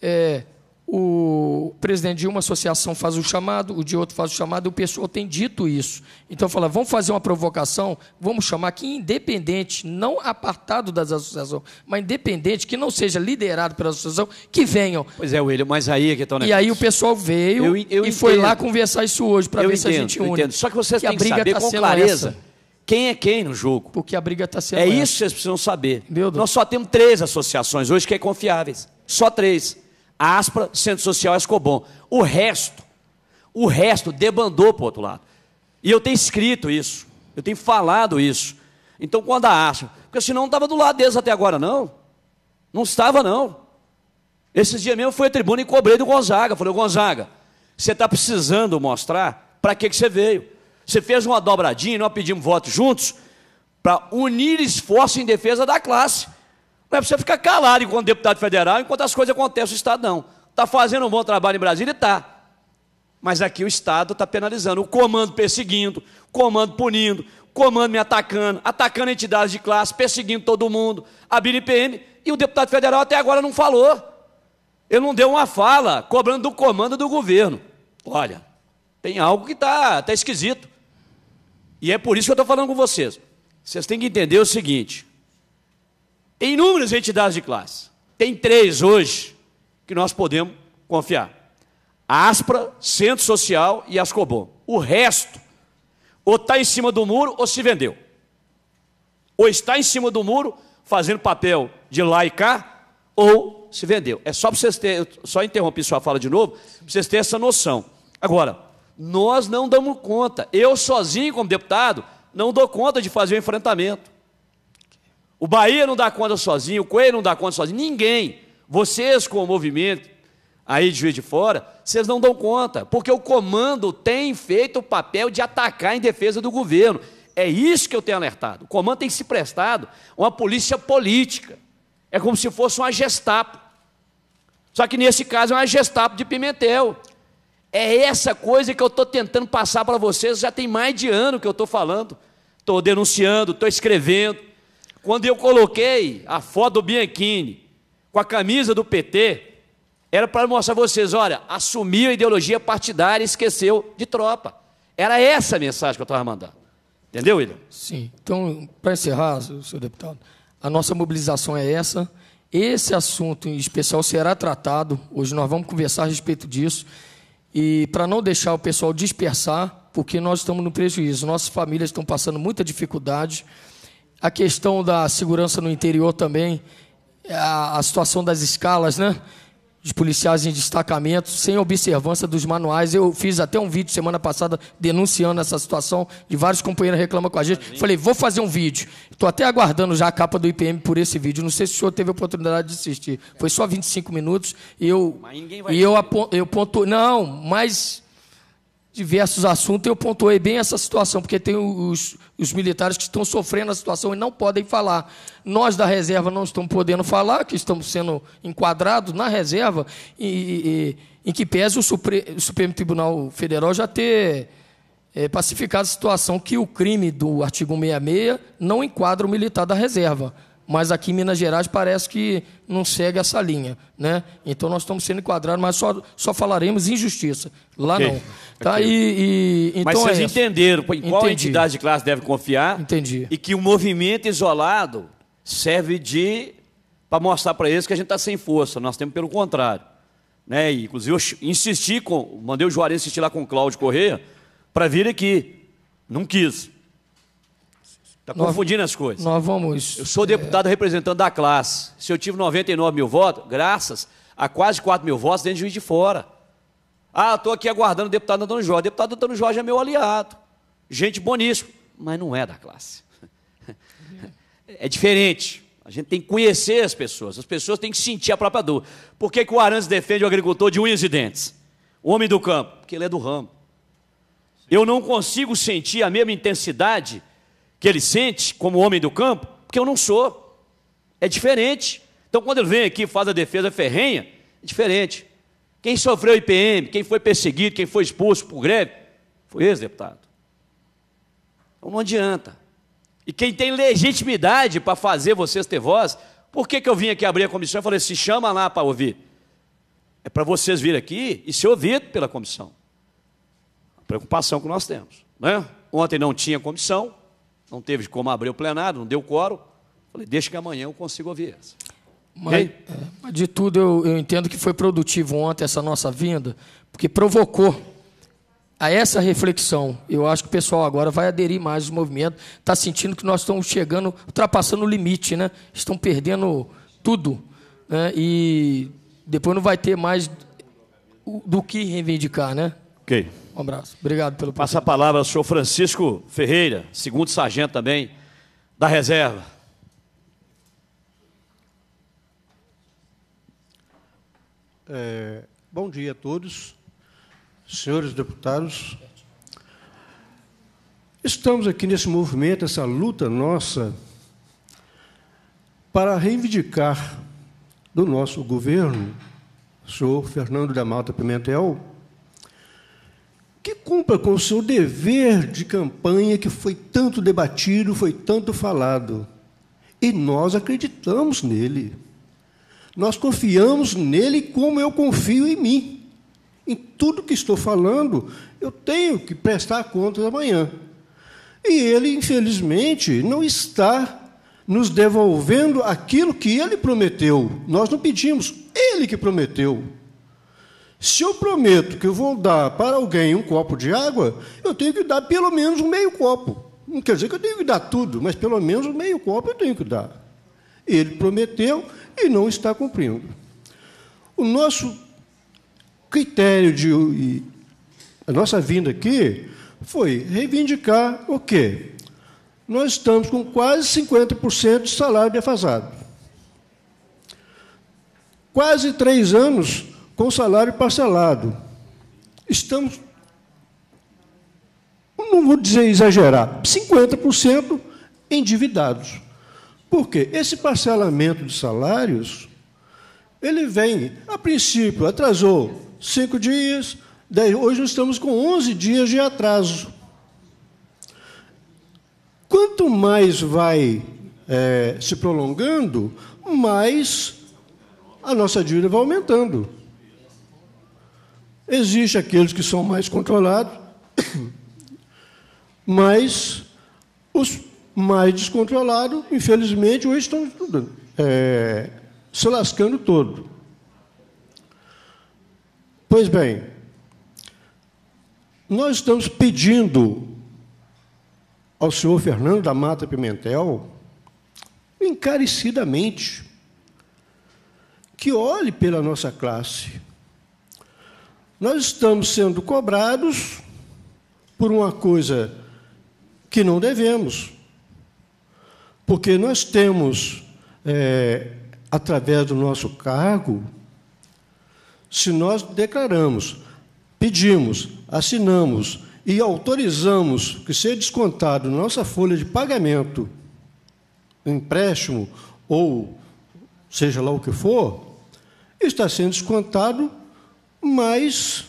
é, o presidente de uma associação faz o chamado, o de outro faz o chamado, e o pessoal tem dito isso. Então fala, vamos fazer uma provocação, vamos chamar que independente, não apartado das associações, mas independente, que não seja liderado pela associação, que venham. Pois é, William, mas aí é que estão tá E aí o pessoal veio eu, eu e foi entendo. lá conversar isso hoje para ver entendo, se a gente une. Eu entendo. Só que vocês que têm que saber tá com clareza. Essa quem é quem no jogo. Porque a briga está sendo. É essa. isso que vocês precisam saber. Nós só temos três associações hoje que é confiáveis. Só três. Aspra, Centro Social Escobon. O resto, o resto debandou para o outro lado. E eu tenho escrito isso, eu tenho falado isso. Então, quando a Aspra, porque senão não estava do lado deles até agora, não. Não estava, não. Esses dias mesmo eu fui à tribuna e cobrei do Gonzaga. Falei, Gonzaga, você está precisando mostrar para que, que você veio. Você fez uma dobradinha, nós pedimos voto juntos para unir esforço em defesa da classe. Não é para você ficar calado enquanto deputado federal, enquanto as coisas acontecem, no Estado não. Está fazendo um bom trabalho em Brasília? Está. Mas aqui o Estado está penalizando, o comando perseguindo, o comando punindo, o comando me atacando, atacando entidades de classe, perseguindo todo mundo, A BNPM. e o deputado federal até agora não falou. Ele não deu uma fala cobrando do comando do governo. Olha, tem algo que está tá esquisito. E é por isso que eu estou falando com vocês. Vocês têm que entender o seguinte: tem inúmeras entidades de classe. Tem três hoje que nós podemos confiar: a Aspra, Centro Social e Ascobon. O resto, ou está em cima do muro ou se vendeu. Ou está em cima do muro fazendo papel de lá e cá, ou se vendeu. É só para vocês terem, só interromper sua fala de novo, para vocês terem essa noção. Agora, nós não damos conta. Eu sozinho, como deputado, não dou conta de fazer o enfrentamento. O Bahia não dá conta sozinho, o Coelho não dá conta sozinho, ninguém. Vocês com o movimento aí de juiz de fora, vocês não dão conta, porque o comando tem feito o papel de atacar em defesa do governo. É isso que eu tenho alertado. O comando tem se prestado uma polícia política. É como se fosse uma Gestapo. Só que nesse caso é uma Gestapo de Pimentel. É essa coisa que eu estou tentando passar para vocês, já tem mais de ano que eu estou falando. Estou denunciando, estou escrevendo quando eu coloquei a foto do Bianchini com a camisa do PT, era para mostrar a vocês, olha, assumiu a ideologia partidária e esqueceu de tropa. Era essa a mensagem que eu estava mandando. Entendeu, William? Sim. Então, para encerrar, senhor deputado, a nossa mobilização é essa. Esse assunto em especial será tratado. Hoje nós vamos conversar a respeito disso. E para não deixar o pessoal dispersar, porque nós estamos no prejuízo. Nossas famílias estão passando muita dificuldade a questão da segurança no interior também, a, a situação das escalas, né? de policiais em destacamento, sem observância dos manuais. Eu fiz até um vídeo semana passada denunciando essa situação, de vários companheiros reclamam com a gente. Falei, vou fazer um vídeo. Estou até aguardando já a capa do IPM por esse vídeo. Não sei se o senhor teve a oportunidade de assistir. Foi só 25 minutos. E eu, mas ninguém vai e eu, eu ponto. Não, mas diversos assuntos, eu pontuei bem essa situação, porque tem os, os, militares que estão sofrendo a situação e não podem falar. Nós da reserva não estamos podendo falar, que estamos sendo enquadrados na reserva, e, e em que pese o, Supre, o, Supremo Tribunal Federal já ter é, pacificado a situação que o crime do artigo 66 não enquadra o militar da reserva mas aqui em Minas Gerais parece que não segue essa linha. Né? Então nós estamos sendo enquadrados, mas só, só falaremos injustiça. Lá okay. não. Tá? Okay. E, e, então mas vocês é entenderam em qual Entendi. entidade de classe deve confiar Entendi. e que o movimento isolado serve de para mostrar para eles que a gente está sem força, nós temos pelo contrário. Né? E, inclusive, eu insisti, com, mandei o Juarez insistir lá com o Cláudio Correia para vir aqui. Não quis. Está confundindo as coisas. Nós vamos. Eu sou deputado é... representando a classe. Se eu tive 99 mil votos, graças a quase 4 mil votos dentro de juiz de fora. Ah, estou aqui aguardando o deputado Antônio Jorge. O deputado Antônio Jorge é meu aliado. Gente boníssima, mas não é da classe. É diferente. A gente tem que conhecer as pessoas. As pessoas têm que sentir a própria dor. Por que, que o Arantes defende o agricultor de unhas e dentes? O homem do campo? Porque ele é do ramo. Eu não consigo sentir a mesma intensidade que ele sente como homem do campo, porque eu não sou. É diferente. Então, quando ele vem aqui e faz a defesa ferrenha, é diferente. Quem sofreu IPM, quem foi perseguido, quem foi expulso por greve, foi ex-deputado. Então não adianta. E quem tem legitimidade para fazer vocês ter voz, por que, que eu vim aqui abrir a comissão e falei, se chama lá para ouvir? É para vocês vir aqui e ser ouvido pela comissão. A preocupação que nós temos. Né? Ontem não tinha comissão, não teve como abrir o plenário, não deu coro. Falei, deixa que amanhã eu consigo ouvir essa. Mas, é, mas de tudo, eu, eu entendo que foi produtivo ontem essa nossa vinda, porque provocou a essa reflexão. Eu acho que o pessoal agora vai aderir mais ao movimento, está sentindo que nós estamos chegando, ultrapassando o limite, né? estão perdendo tudo. Né? E depois não vai ter mais do que reivindicar. Né? Ok. Um abraço. Obrigado pelo Passa a palavra ao senhor Francisco Ferreira, segundo sargento também, da reserva. É, bom dia a todos, senhores deputados. Estamos aqui nesse movimento, essa luta nossa, para reivindicar do nosso governo, senhor Fernando da Malta Pimentel, que cumpra com o seu dever de campanha que foi tanto debatido, foi tanto falado. E nós acreditamos nele. Nós confiamos nele como eu confio em mim. Em tudo que estou falando, eu tenho que prestar contas amanhã. E ele, infelizmente, não está nos devolvendo aquilo que ele prometeu. Nós não pedimos, ele que prometeu. Se eu prometo que eu vou dar para alguém um copo de água, eu tenho que dar pelo menos um meio copo. Não quer dizer que eu tenho que dar tudo, mas pelo menos um meio copo eu tenho que dar. Ele prometeu e não está cumprindo. O nosso critério de a nossa vinda aqui foi reivindicar o quê? Nós estamos com quase 50% de salário defasado. Quase três anos com salário parcelado. Estamos, não vou dizer exagerar, 50% endividados. Por quê? Esse parcelamento de salários, ele vem, a princípio, atrasou cinco dias, dez, hoje nós estamos com 11 dias de atraso. Quanto mais vai é, se prolongando, mais a nossa dívida vai aumentando. Existem aqueles que são mais controlados, mas os mais descontrolados, infelizmente, hoje estão estudando, é, se lascando todo. Pois bem, nós estamos pedindo ao senhor Fernando da Mata Pimentel, encarecidamente, que olhe pela nossa classe nós estamos sendo cobrados por uma coisa que não devemos, porque nós temos, é, através do nosso cargo, se nós declaramos, pedimos, assinamos e autorizamos que seja descontado na nossa folha de pagamento, empréstimo ou seja lá o que for, está sendo descontado mas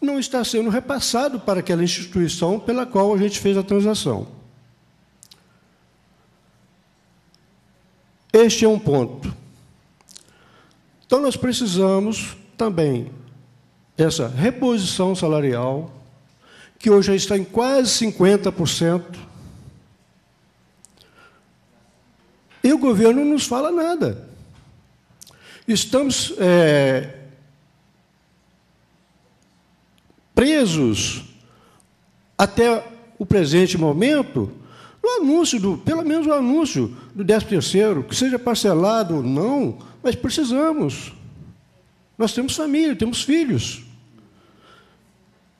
não está sendo repassado para aquela instituição pela qual a gente fez a transação. Este é um ponto. Então, nós precisamos também dessa reposição salarial, que hoje está em quase 50%. E o governo não nos fala nada. Estamos é, presos até o presente momento no anúncio do, pelo menos o anúncio do 13 terceiro, que seja parcelado ou não, mas precisamos. Nós temos família, temos filhos.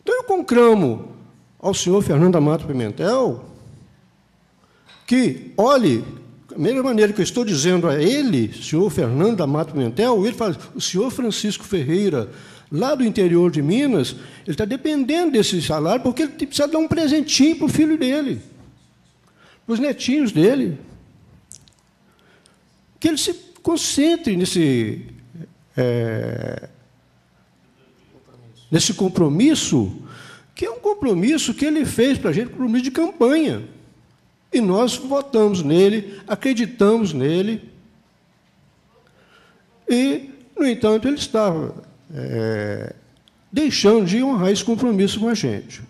Então eu conclamo ao senhor Fernando Amato Pimentel que olhe da mesma maneira que eu estou dizendo a ele, senhor Fernando Amato Pimentel, ele fala, o senhor Francisco Ferreira, lá do interior de Minas, ele está dependendo desse salário porque ele precisa dar um presentinho para o filho dele, para os netinhos dele. Que ele se concentre nesse, é, nesse compromisso, que é um compromisso que ele fez para a gente, um compromisso de campanha. E nós votamos nele, acreditamos nele. E, no entanto, ele estava é, deixando de honrar esse compromisso com a gente.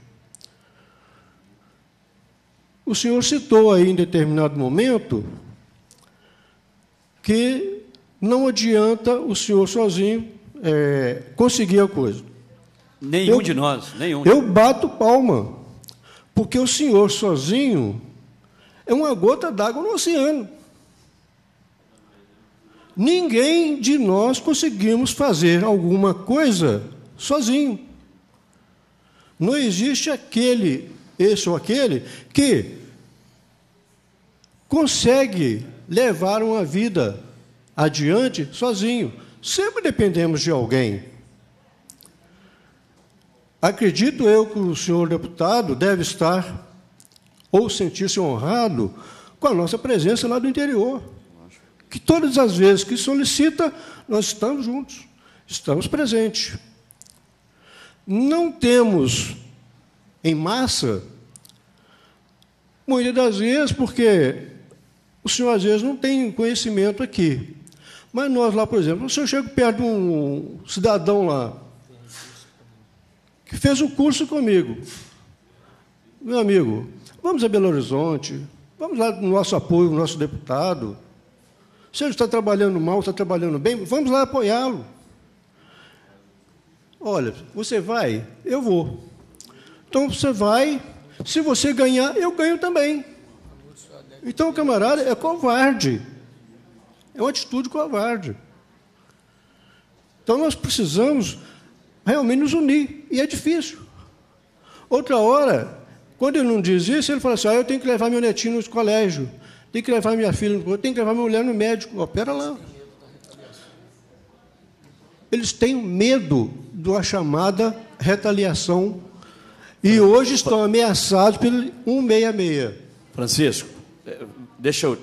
O senhor citou aí, em determinado momento, que não adianta o senhor sozinho é, conseguir a coisa. Nenhum eu, de nós, nenhum. Eu bato palma, porque o senhor sozinho é uma gota d'água no oceano. Ninguém de nós conseguimos fazer alguma coisa sozinho. Não existe aquele, esse ou aquele, que consegue levar uma vida adiante sozinho. Sempre dependemos de alguém. Acredito eu que o senhor deputado deve estar ou sentir-se honrado com a nossa presença lá do interior que todas as vezes que solicita, nós estamos juntos, estamos presentes. Não temos em massa, muitas das vezes, porque o senhor às vezes não tem conhecimento aqui. Mas nós lá, por exemplo, se eu chego perto de um cidadão lá, que fez um curso comigo, meu amigo, vamos a Belo Horizonte, vamos lá no nosso apoio, no nosso deputado, se ele está trabalhando mal, está trabalhando bem, vamos lá apoiá-lo. Olha, você vai, eu vou. Então você vai, se você ganhar, eu ganho também. Então o camarada é covarde. É uma atitude covarde. Então nós precisamos realmente nos unir. E é difícil. Outra hora, quando ele não diz isso, ele fala assim: ah, eu tenho que levar meu netinho no colégio. Tem que levar minha filha tem que levar minha mulher no médico. opera lá. Eles têm medo da chamada retaliação e hoje estão ameaçados pelo 166. Francisco, eh, deixa eu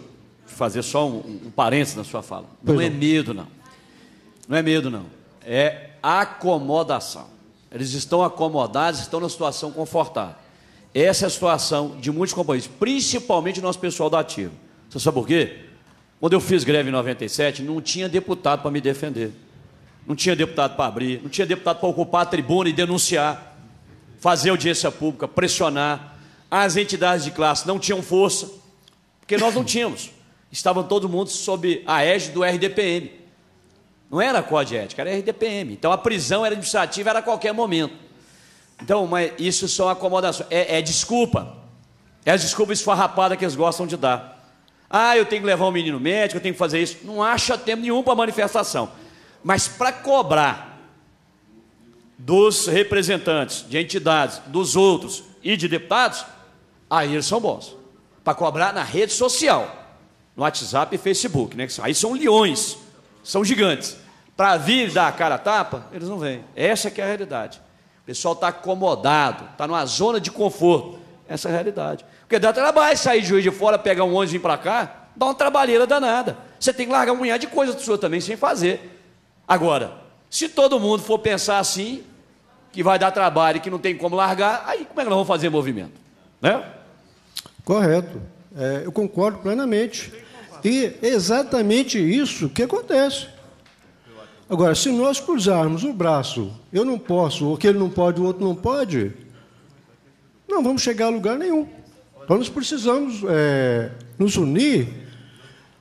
fazer só um, um parênteses na sua fala. Não, é não é medo, não. Não é medo, não. É acomodação. Eles estão acomodados, estão na situação confortável. Essa é a situação de muitos companheiros, principalmente nosso pessoal do ativo. Você sabe por quê? Quando eu fiz greve em 97, não tinha deputado para me defender. Não tinha deputado para abrir, não tinha deputado para ocupar a tribuna e denunciar, fazer audiência pública, pressionar. As entidades de classe não tinham força, porque nós não tínhamos. Estavam todo mundo sob a égide do RDPM. Não era código ético, era RDPM. Então a prisão era administrativa era a qualquer momento. Então, mas isso são acomodações. É, é desculpa. É a desculpa esfarrapada que eles gostam de dar. Ah, eu tenho que levar o um menino médico, eu tenho que fazer isso. Não acha tempo nenhum para manifestação. Mas para cobrar dos representantes, de entidades, dos outros e de deputados, aí eles são bons. Para cobrar na rede social, no WhatsApp e Facebook, né? Aí são leões, são gigantes. Para vir dar a cara a tapa, eles não vêm. Essa que é a realidade. O pessoal está acomodado, está numa zona de conforto. Essa é a realidade. Porque dá trabalho sair de juiz de fora, pegar um ônibus e vir para cá, dá uma trabalheira danada. Você tem que largar um punhado de coisa sua também sem fazer. Agora, se todo mundo for pensar assim, que vai dar trabalho e que não tem como largar, aí como é que nós vamos fazer movimento? Né? Correto. É, eu concordo plenamente. E é exatamente isso que acontece. Agora, se nós cruzarmos o braço, eu não posso, ou que ele não pode, o outro não pode, não vamos chegar a lugar nenhum. Então, nós precisamos é, nos unir,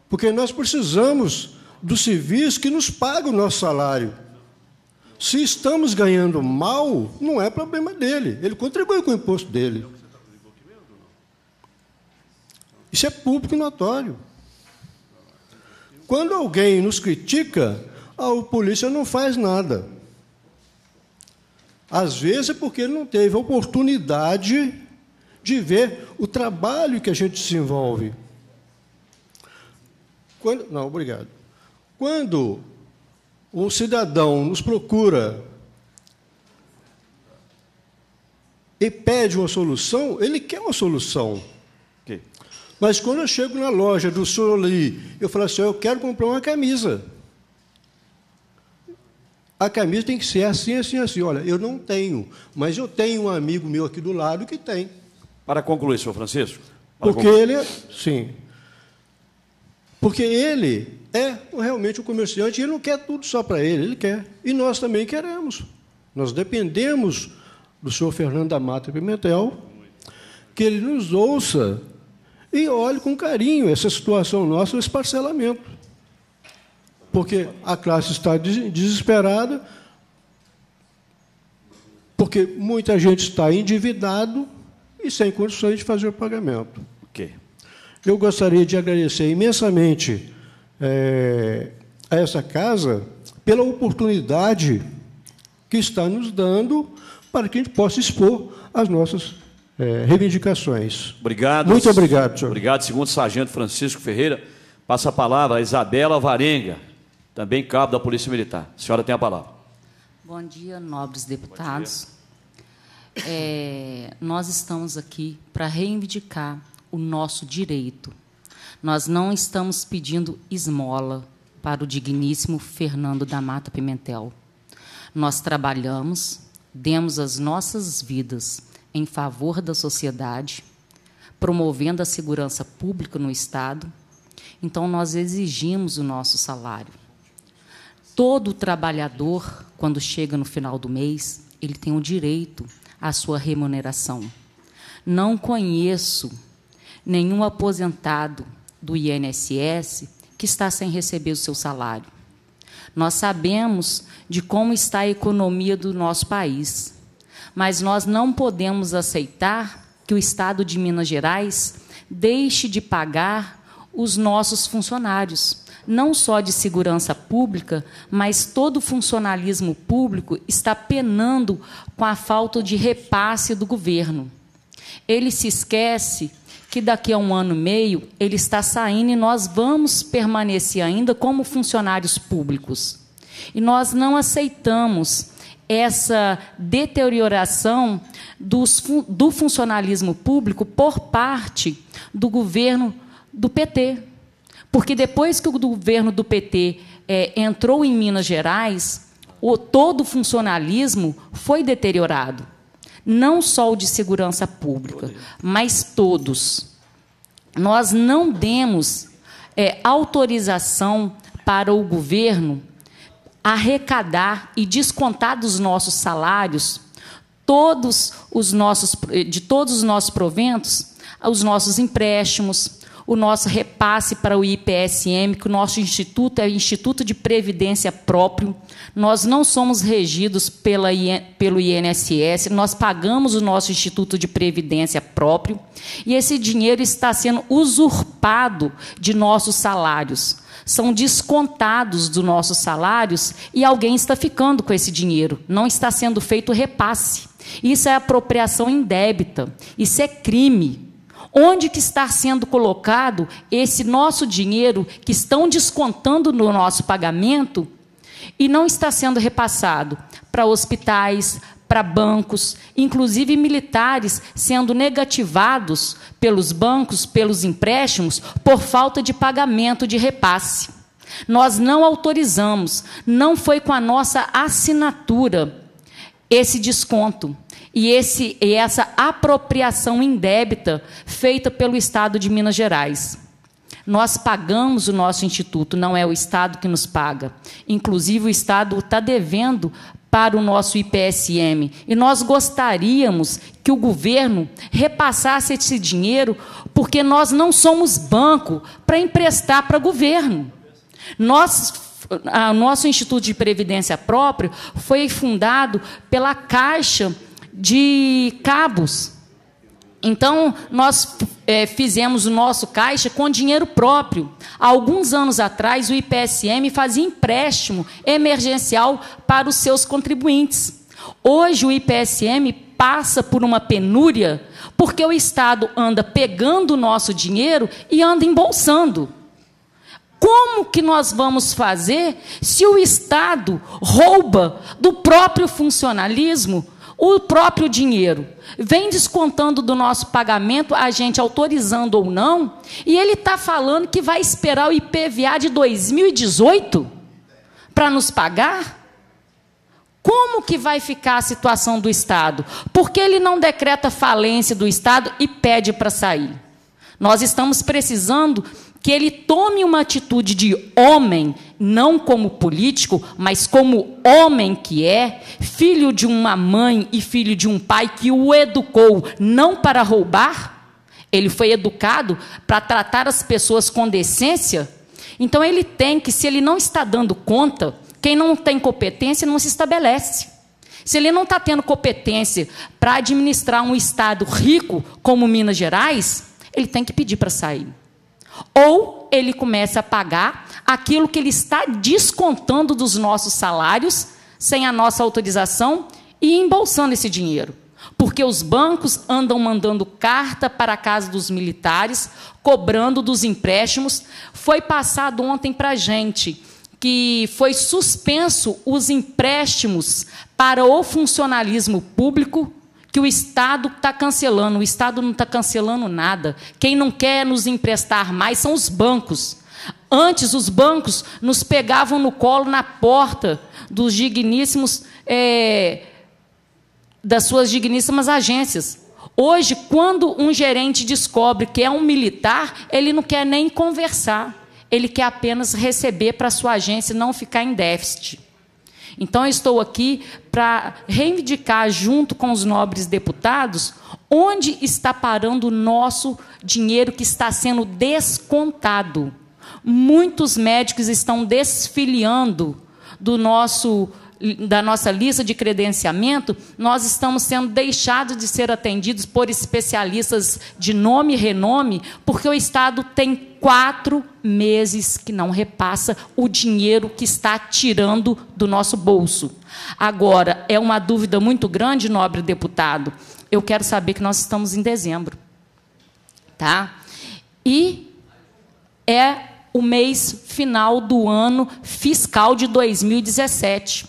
porque nós precisamos dos civis que nos pagam o nosso salário. Se estamos ganhando mal, não é problema dele. Ele contribui com o imposto dele. Isso é público e notório. Quando alguém nos critica, a polícia não faz nada. Às vezes é porque ele não teve oportunidade de ver o trabalho que a gente desenvolve. Quando, não, obrigado. Quando um cidadão nos procura e pede uma solução, ele quer uma solução. Okay. Mas quando eu chego na loja do senhor ali, eu falo assim, eu quero comprar uma camisa. A camisa tem que ser assim, assim, assim. Olha, eu não tenho, mas eu tenho um amigo meu aqui do lado que tem. Para concluir, senhor Francisco. Porque concluir. ele, sim. Porque ele é realmente o um comerciante e ele não quer tudo só para ele, ele quer. E nós também queremos. Nós dependemos do senhor Fernando da Mata Pimentel, que ele nos ouça e olhe com carinho essa situação nossa, esse parcelamento. Porque a classe está desesperada, porque muita gente está endividado e sem condições de fazer o pagamento. Okay. Eu gostaria de agradecer imensamente é, a essa casa pela oportunidade que está nos dando para que a gente possa expor as nossas é, reivindicações. Obrigado. Muito obrigado, senhor. Obrigado, segundo sargento Francisco Ferreira. Passa a palavra a Isabela Varenga, também cabo da Polícia Militar. A senhora tem a palavra. Bom dia, nobres deputados é, nós estamos aqui para reivindicar o nosso direito. Nós não estamos pedindo esmola para o digníssimo Fernando da Mata Pimentel. Nós trabalhamos, demos as nossas vidas em favor da sociedade, promovendo a segurança pública no Estado. Então, nós exigimos o nosso salário. Todo trabalhador, quando chega no final do mês, ele tem o direito a sua remuneração. Não conheço nenhum aposentado do INSS que está sem receber o seu salário. Nós sabemos de como está a economia do nosso país, mas nós não podemos aceitar que o Estado de Minas Gerais deixe de pagar os nossos funcionários não só de segurança pública, mas todo o funcionalismo público está penando com a falta de repasse do governo. Ele se esquece que daqui a um ano e meio ele está saindo e nós vamos permanecer ainda como funcionários públicos. E nós não aceitamos essa deterioração dos, do funcionalismo público por parte do governo do PT. Porque depois que o governo do PT é, entrou em Minas Gerais, o, todo o funcionalismo foi deteriorado. Não só o de segurança pública, mas todos. Nós não demos é, autorização para o governo arrecadar e descontar dos nossos salários todos os nossos de todos os nossos proventos, os nossos empréstimos, o nosso repasse para o IPSM, que o nosso instituto é instituto de previdência próprio. Nós não somos regidos pela, pelo INSS, nós pagamos o nosso instituto de previdência próprio e esse dinheiro está sendo usurpado de nossos salários. São descontados dos nossos salários e alguém está ficando com esse dinheiro. Não está sendo feito repasse. Isso é apropriação indébita. Isso é crime. Onde que está sendo colocado esse nosso dinheiro que estão descontando no nosso pagamento e não está sendo repassado para hospitais, para bancos, inclusive militares sendo negativados pelos bancos, pelos empréstimos, por falta de pagamento de repasse. Nós não autorizamos, não foi com a nossa assinatura esse desconto e, esse, e essa apropriação indébita feita pelo Estado de Minas Gerais. Nós pagamos o nosso instituto, não é o Estado que nos paga. Inclusive, o Estado está devendo para o nosso IPSM. E nós gostaríamos que o governo repassasse esse dinheiro, porque nós não somos banco para emprestar para governo. Nós o nosso Instituto de Previdência próprio foi fundado pela Caixa de cabos. Então, nós é, fizemos o nosso caixa com dinheiro próprio. alguns anos atrás, o IPSM fazia empréstimo emergencial para os seus contribuintes. Hoje, o IPSM passa por uma penúria porque o Estado anda pegando o nosso dinheiro e anda embolsando. Como que nós vamos fazer se o Estado rouba do próprio funcionalismo o próprio dinheiro vem descontando do nosso pagamento, a gente autorizando ou não, e ele está falando que vai esperar o IPVA de 2018 para nos pagar? Como que vai ficar a situação do Estado? Porque ele não decreta falência do Estado e pede para sair. Nós estamos precisando que ele tome uma atitude de homem não como político, mas como homem que é, filho de uma mãe e filho de um pai que o educou não para roubar, ele foi educado para tratar as pessoas com decência. Então ele tem que, se ele não está dando conta, quem não tem competência não se estabelece. Se ele não está tendo competência para administrar um estado rico como Minas Gerais, ele tem que pedir para sair. Ou ele começa a pagar aquilo que ele está descontando dos nossos salários, sem a nossa autorização, e embolsando esse dinheiro. Porque os bancos andam mandando carta para a casa dos militares, cobrando dos empréstimos. Foi passado ontem para a gente que foi suspenso os empréstimos para o funcionalismo público que o Estado está cancelando. O Estado não está cancelando nada. Quem não quer nos emprestar mais são os bancos. Antes, os bancos nos pegavam no colo na porta dos digníssimos, é, das suas digníssimas agências. Hoje, quando um gerente descobre que é um militar, ele não quer nem conversar, ele quer apenas receber para sua agência não ficar em déficit. Então, estou aqui para reivindicar, junto com os nobres deputados, onde está parando o nosso dinheiro que está sendo descontado. Muitos médicos estão desfiliando do nosso da nossa lista de credenciamento, nós estamos sendo deixados de ser atendidos por especialistas de nome e renome, porque o Estado tem quatro meses que não repassa o dinheiro que está tirando do nosso bolso. Agora, é uma dúvida muito grande, nobre deputado. Eu quero saber que nós estamos em dezembro. Tá? E é o mês final do ano fiscal de 2017.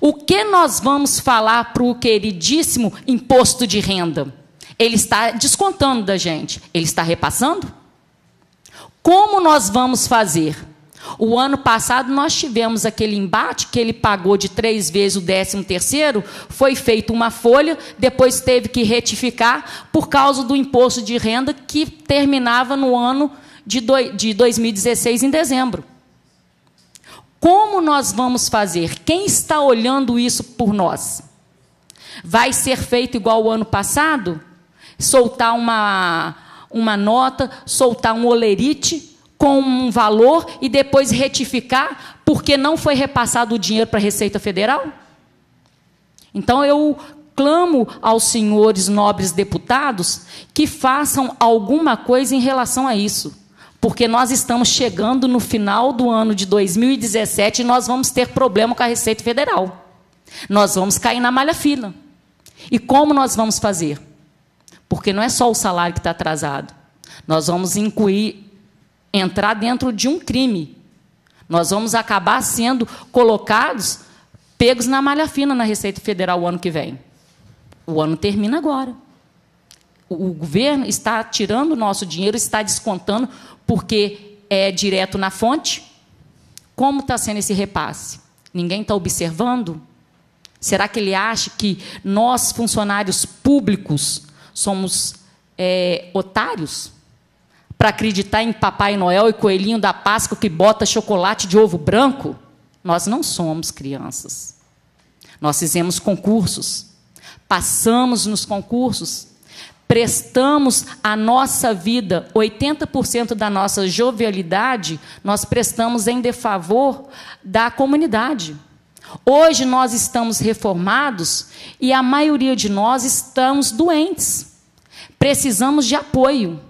O que nós vamos falar para o queridíssimo imposto de renda? Ele está descontando da gente, ele está repassando? Como nós vamos fazer? O ano passado nós tivemos aquele embate que ele pagou de três vezes o décimo terceiro, foi feita uma folha, depois teve que retificar por causa do imposto de renda que terminava no ano de, 2016 em dezembro. Como nós vamos fazer? Quem está olhando isso por nós? Vai ser feito igual o ano passado? Soltar uma, uma nota, soltar um olerite com um valor e depois retificar porque não foi repassado o dinheiro para a Receita Federal? Então eu clamo aos senhores nobres deputados que façam alguma coisa em relação a isso. Porque nós estamos chegando no final do ano de 2017 e nós vamos ter problema com a Receita Federal. Nós vamos cair na malha fina. E como nós vamos fazer? Porque não é só o salário que está atrasado. Nós vamos incluir, entrar dentro de um crime. Nós vamos acabar sendo colocados, pegos na malha fina na Receita Federal o ano que vem. O ano termina agora. O governo está tirando o nosso dinheiro, está descontando porque é direto na fonte? Como está sendo esse repasse? Ninguém está observando? Será que ele acha que nós, funcionários públicos, somos é, otários? Para acreditar em Papai Noel e Coelhinho da Páscoa que bota chocolate de ovo branco? Nós não somos crianças. Nós fizemos concursos, passamos nos concursos, prestamos a nossa vida, 80% da nossa jovialidade, nós prestamos em defavor da comunidade. Hoje nós estamos reformados e a maioria de nós estamos doentes. Precisamos de apoio.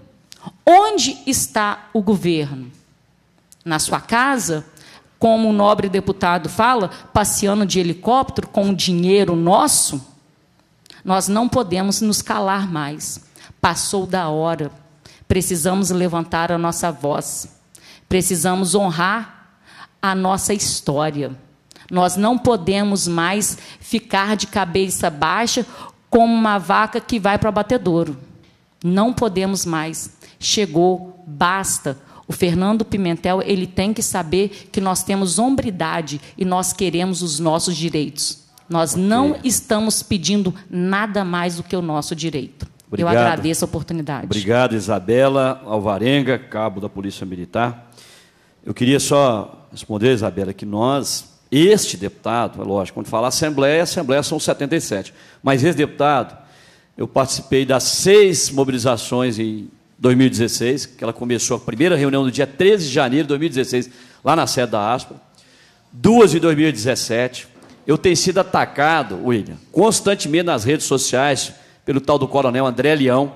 Onde está o governo? Na sua casa? Como o nobre deputado fala, passeando de helicóptero com o dinheiro nosso? Nós não podemos nos calar mais. Passou da hora. Precisamos levantar a nossa voz. Precisamos honrar a nossa história. Nós não podemos mais ficar de cabeça baixa como uma vaca que vai para o batedouro. Não podemos mais. Chegou, basta. O Fernando Pimentel, ele tem que saber que nós temos hombridade e nós queremos os nossos direitos. Nós okay. não estamos pedindo nada mais do que o nosso direito. Obrigado. Eu agradeço a oportunidade. Obrigado, Isabela Alvarenga, cabo da Polícia Militar. Eu queria só responder, Isabela, que nós, este deputado, é lógico, quando fala Assembleia, Assembleia são 77, mas esse deputado, eu participei das seis mobilizações em 2016, que ela começou a primeira reunião no dia 13 de janeiro de 2016, lá na sede da ASPA, duas em 2017, eu tenho sido atacado, William, constantemente nas redes sociais pelo tal do coronel André Leão,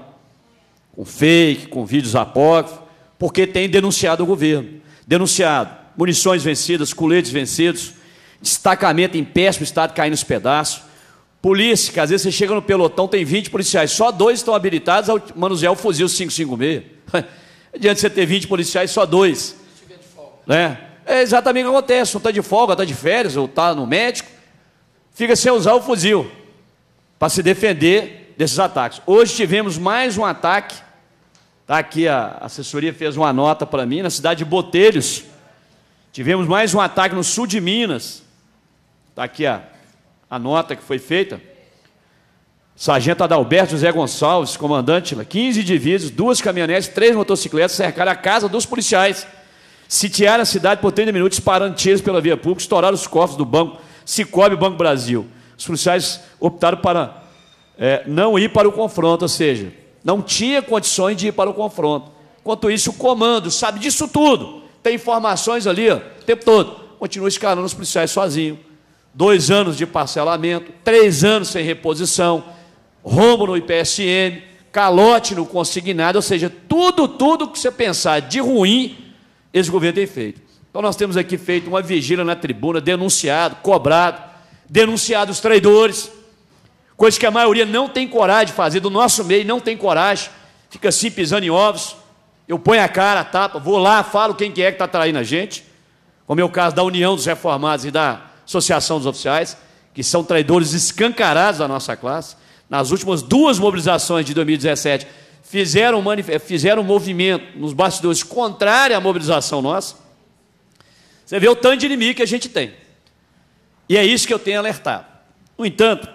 com fake, com vídeos apócrifos, porque tem denunciado o governo. Denunciado munições vencidas, coletes vencidos, destacamento em péssimo estado caindo os pedaços. Polícia, que às vezes você chega no pelotão, tem 20 policiais, só dois estão habilitados a manusear o fuzil 556. Adiante você ter 20 policiais, só dois. Né? É exatamente o que acontece. Um está de folga, está de férias, ou está no médico fica sem usar o fuzil para se defender desses ataques. Hoje tivemos mais um ataque. Tá aqui a assessoria fez uma nota para mim na cidade de Botelhos. Tivemos mais um ataque no sul de Minas. está aqui a, a nota que foi feita. Sargento Adalberto José Gonçalves, comandante, 15 divisas, duas caminhonetes, três motocicletas cercaram a casa dos policiais, sitiaram a cidade por 30 minutos, disparando tiros pela via pública, estouraram os cofres do banco Cicobi Banco Brasil. Os policiais optaram para é, não ir para o confronto, ou seja, não tinha condições de ir para o confronto. Enquanto isso, o comando sabe disso tudo. Tem informações ali ó, o tempo todo. Continua escalando os policiais sozinho. Dois anos de parcelamento, três anos sem reposição, rombo no IPSM, calote no consignado, ou seja, tudo, tudo que você pensar de ruim, esse governo tem feito. Então nós temos aqui feito uma vigília na tribuna, denunciado, cobrado, denunciado os traidores, coisa que a maioria não tem coragem de fazer, do nosso meio não tem coragem, fica assim pisando em ovos. Eu ponho a cara, a tapa, vou lá, falo quem que é que está traindo a gente, como é o caso da União dos Reformados e da Associação dos Oficiais, que são traidores escancarados da nossa classe. Nas últimas duas mobilizações de 2017, fizeram, fizeram um movimento nos bastidores contrário à mobilização nossa você vê o tanto de inimigo que a gente tem. E é isso que eu tenho alertado. No entanto,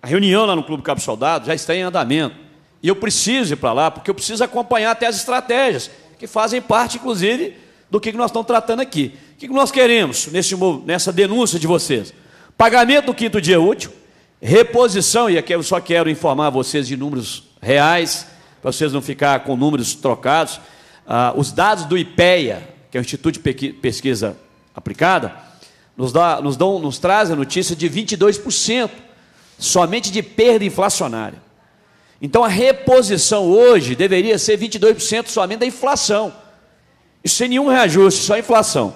a reunião lá no Clube Cabo Soldado já está em andamento. E eu preciso ir para lá, porque eu preciso acompanhar até as estratégias, que fazem parte, inclusive, do que nós estamos tratando aqui. O que nós queremos nesse, nessa denúncia de vocês? Pagamento do quinto dia útil, reposição, e aqui eu só quero informar vocês de números reais, para vocês não ficar com números trocados. Ah, os dados do IPEA, que é o Instituto de Pesquisa Aplicada, nos, dá, nos, dão, nos traz a notícia de 22% somente de perda inflacionária. Então a reposição hoje deveria ser 22% somente da inflação. Isso sem nenhum reajuste, só inflação.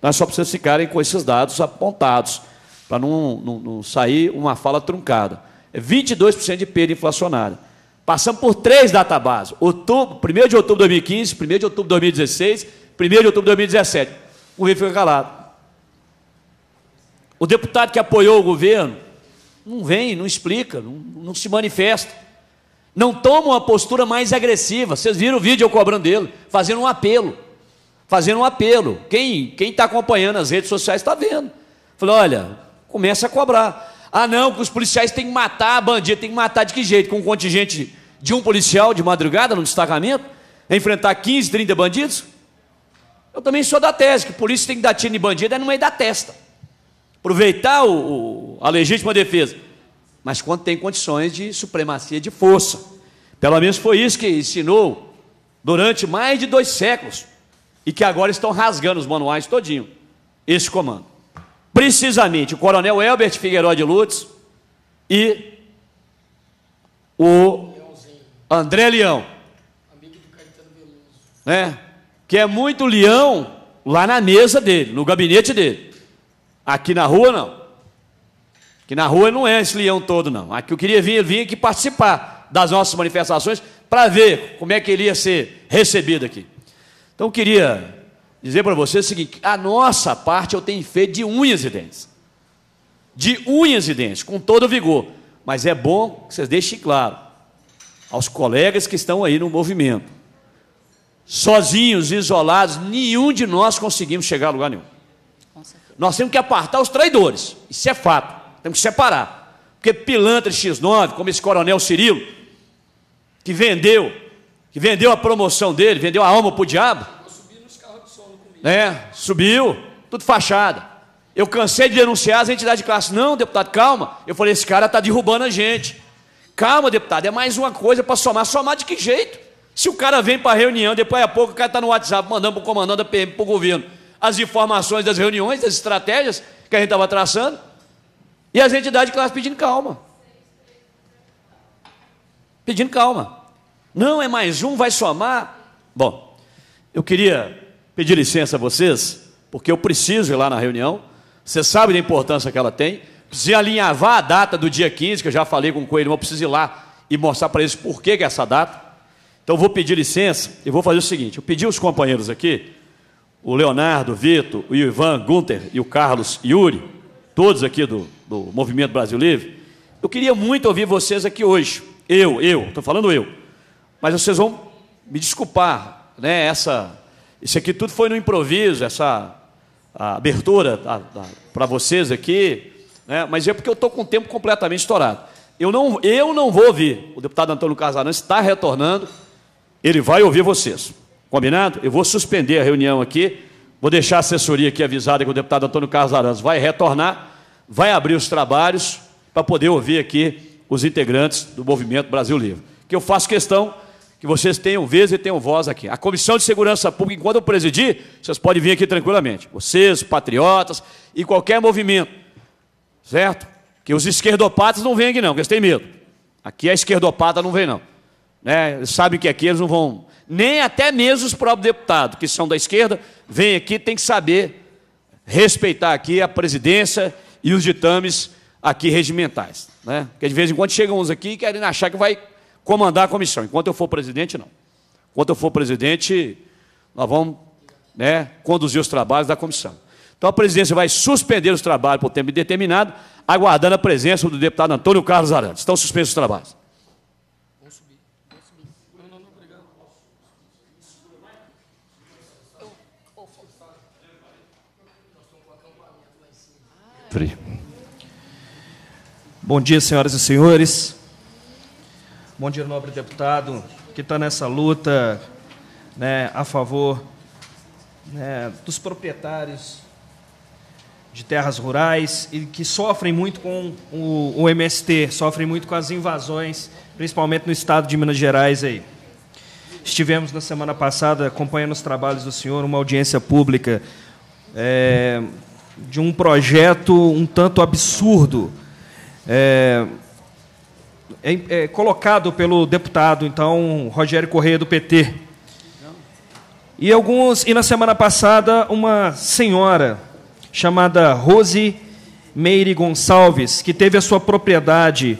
Mas só para vocês ficarem com esses dados apontados, para não, não, não sair uma fala truncada. É 22% de perda inflacionária. Passamos por três databases: outubro, 1 de outubro de 2015, 1 de outubro de 2016 1 de outubro de 2017. O governo fica calado. O deputado que apoiou o governo não vem, não explica, não, não se manifesta. Não toma uma postura mais agressiva. Vocês viram o vídeo eu cobrando dele, fazendo um apelo. Fazendo um apelo. Quem está acompanhando as redes sociais está vendo. Falei, olha, começa a cobrar. Ah, não, que os policiais têm que matar a bandida, tem que matar de que jeito? Com um contingente de um policial de madrugada no destacamento? Enfrentar 15, 30 bandidos? Eu também sou da tese que polícia tem que dar tiro em bandido é no meio da testa. Aproveitar o, o, a legítima defesa. Mas quando tem condições de supremacia de força. Pelo menos foi isso que ensinou durante mais de dois séculos. E que agora estão rasgando os manuais todinho. Esse comando. Precisamente o coronel Elbert Figueiredo de Lutz e o André Leão. Amigo do Caetano Veloso. Né? que é muito leão lá na mesa dele, no gabinete dele. Aqui na rua não. Que na rua não é esse leão todo não. Aqui eu queria vir, vir aqui participar das nossas manifestações para ver como é que ele ia ser recebido aqui. Então eu queria dizer para vocês o seguinte: a nossa parte eu tenho feito de unhas e dentes. De unhas e dentes, com todo vigor. Mas é bom que vocês deixem claro aos colegas que estão aí no movimento sozinhos, isolados, nenhum de nós conseguimos chegar a lugar nenhum. Nós temos que apartar os traidores, isso é fato, temos que separar. Porque pilantra X9, como esse coronel Cirilo, que vendeu, que vendeu a promoção dele, vendeu a alma para o diabo. Né? Subiu, tudo fachada. Eu cansei de denunciar as entidades de classe. Não, deputado, calma. Eu falei, esse cara está derrubando a gente. Calma, deputado, é mais uma coisa para somar. Somar de que jeito? Se o cara vem para a reunião, depois a pouco o cara está no WhatsApp mandando para o comandante da PM, para o governo, as informações das reuniões, das estratégias que a gente estava traçando, e as entidades classe pedindo calma. Pedindo calma. Não, é mais um, vai somar. Bom, eu queria pedir licença a vocês, porque eu preciso ir lá na reunião. Você sabe da importância que ela tem. Se alinhavar a data do dia 15, que eu já falei com o Coelho, eu preciso ir lá e mostrar para eles por que, que é essa data. Então vou pedir licença e vou fazer o seguinte: eu pedi os companheiros aqui, o Leonardo, o Vitor, o Ivan, Gunter e o Carlos Yuri, todos aqui do, do Movimento Brasil Livre. Eu queria muito ouvir vocês aqui hoje. Eu, eu, estou falando eu. Mas vocês vão me desculpar, né? Essa, isso aqui tudo foi no improviso, essa abertura para vocês aqui, né? Mas é porque eu estou com o tempo completamente estourado. Eu não, eu não vou ouvir. O deputado Antônio Casarantes está retornando. Ele vai ouvir vocês. Combinado? Eu vou suspender a reunião aqui. Vou deixar a assessoria aqui avisada que o deputado Antônio Carlos Arantes vai retornar, vai abrir os trabalhos para poder ouvir aqui os integrantes do Movimento Brasil Livre. Que eu faço questão que vocês tenham vez e tenham voz aqui. A Comissão de Segurança Pública, enquanto eu presidir, vocês podem vir aqui tranquilamente. Vocês, patriotas e qualquer movimento, certo? Que os esquerdopatas não venham aqui não, porque eles têm medo. Aqui a esquerdopata não vem não né, que aqui é eles não vão, nem até mesmo os próprios deputados que são da esquerda, vêm aqui, tem que saber respeitar aqui a presidência e os ditames aqui regimentais. Né? Porque de vez em quando chegam uns aqui e querem achar que vai comandar a comissão. Enquanto eu for presidente, não. Enquanto eu for presidente, nós vamos né, conduzir os trabalhos da comissão. Então a presidência vai suspender os trabalhos por tempo determinado, aguardando a presença do deputado Antônio Carlos Arantes. Estão suspensos os trabalhos. sempre. Bom dia, senhoras e senhores. Bom dia, nobre deputado, que está nessa luta né, a favor né, dos proprietários de terras rurais e que sofrem muito com o, o, MST, sofrem muito com as invasões, principalmente no estado de Minas Gerais aí. Estivemos na semana passada acompanhando os trabalhos do senhor, uma audiência pública é, de um projeto um tanto absurdo. É, é, é, colocado pelo deputado, então, Rogério Correia, do PT. E alguns e na semana passada uma senhora chamada Rose Meire Gonçalves, que teve a sua propriedade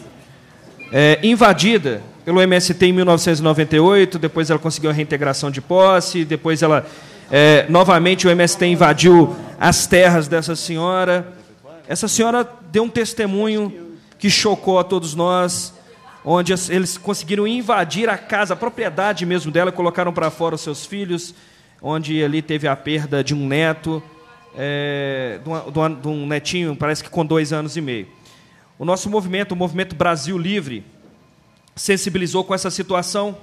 é, invadida pelo MST em 1998, depois ela conseguiu a reintegração de posse, depois ela é, novamente o MST invadiu as terras dessa senhora. Essa senhora deu um testemunho que chocou a todos nós, onde eles conseguiram invadir a casa, a propriedade mesmo dela, colocaram para fora os seus filhos, onde ali teve a perda de um neto, é, de, uma, de um netinho, parece que com dois anos e meio. O nosso movimento, o Movimento Brasil Livre, sensibilizou com essa situação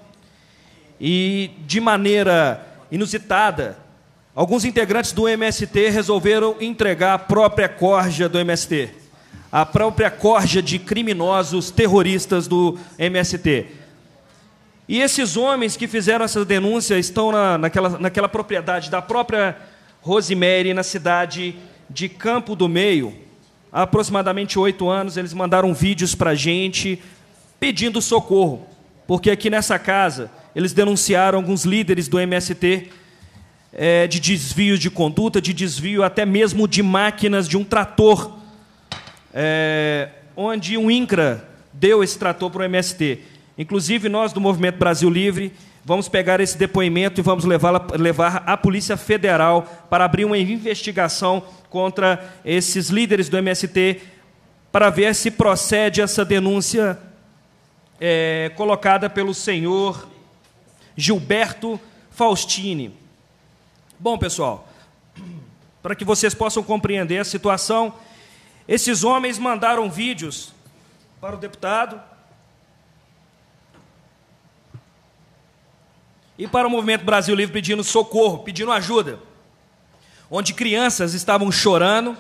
e, de maneira inusitada. Alguns integrantes do MST resolveram entregar a própria corja do MST, a própria corja de criminosos terroristas do MST. E esses homens que fizeram essa denúncia estão na, naquela, naquela propriedade da própria Rosemary, na cidade de Campo do Meio. Há aproximadamente oito anos, eles mandaram vídeos para a gente pedindo socorro, porque aqui nessa casa eles denunciaram alguns líderes do MST é, de desvio de conduta, de desvio até mesmo de máquinas de um trator, é, onde um INCRA deu esse trator para o MST. Inclusive, nós do Movimento Brasil Livre vamos pegar esse depoimento e vamos levar, levar a Polícia Federal para abrir uma investigação contra esses líderes do MST para ver se procede essa denúncia é, colocada pelo senhor Gilberto Faustini. Bom, pessoal, para que vocês possam compreender a situação, esses homens mandaram vídeos para o deputado e para o Movimento Brasil Livre pedindo socorro, pedindo ajuda, onde crianças estavam chorando,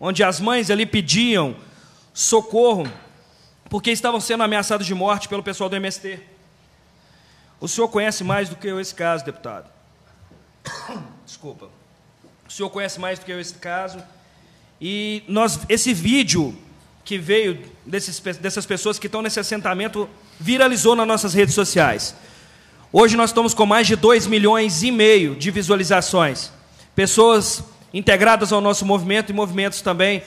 onde as mães ali pediam socorro porque estavam sendo ameaçados de morte pelo pessoal do MST. O senhor conhece mais do que eu esse caso, deputado. Desculpa. O senhor conhece mais do que eu esse caso. E nós, esse vídeo que veio desses, dessas pessoas que estão nesse assentamento viralizou nas nossas redes sociais. Hoje nós estamos com mais de 2 milhões e meio de visualizações. Pessoas integradas ao nosso movimento e movimentos também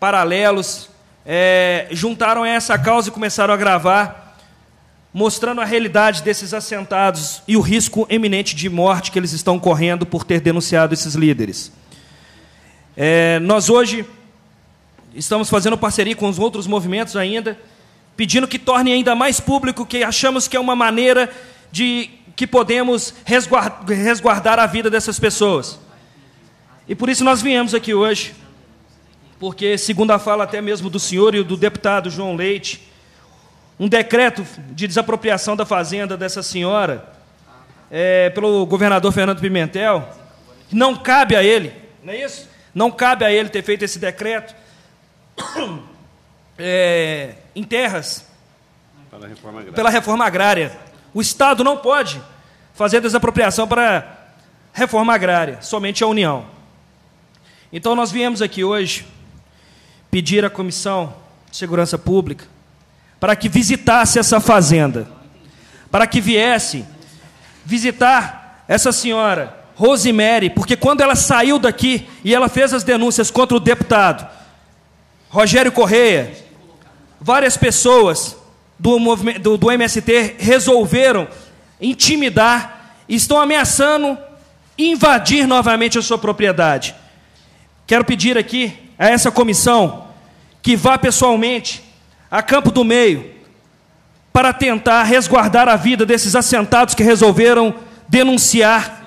paralelos é, juntaram essa causa e começaram a gravar mostrando a realidade desses assentados e o risco eminente de morte que eles estão correndo por ter denunciado esses líderes. É, nós hoje estamos fazendo parceria com os outros movimentos ainda, pedindo que torne ainda mais público que achamos que é uma maneira de que podemos resguardar, resguardar a vida dessas pessoas. E por isso nós viemos aqui hoje, porque, segundo a fala até mesmo do senhor e do deputado João Leite, um decreto de desapropriação da fazenda dessa senhora é, pelo governador Fernando Pimentel. que Não cabe a ele, não é isso? Não cabe a ele ter feito esse decreto é, em terras pela reforma, pela reforma agrária. O Estado não pode fazer desapropriação para reforma agrária, somente a União. Então nós viemos aqui hoje pedir à Comissão de Segurança Pública para que visitasse essa fazenda, para que viesse visitar essa senhora, Rosemary, porque quando ela saiu daqui e ela fez as denúncias contra o deputado Rogério Correia, várias pessoas do, do, do MST resolveram intimidar, estão ameaçando invadir novamente a sua propriedade. Quero pedir aqui a essa comissão que vá pessoalmente a Campo do Meio para tentar resguardar a vida desses assentados que resolveram denunciar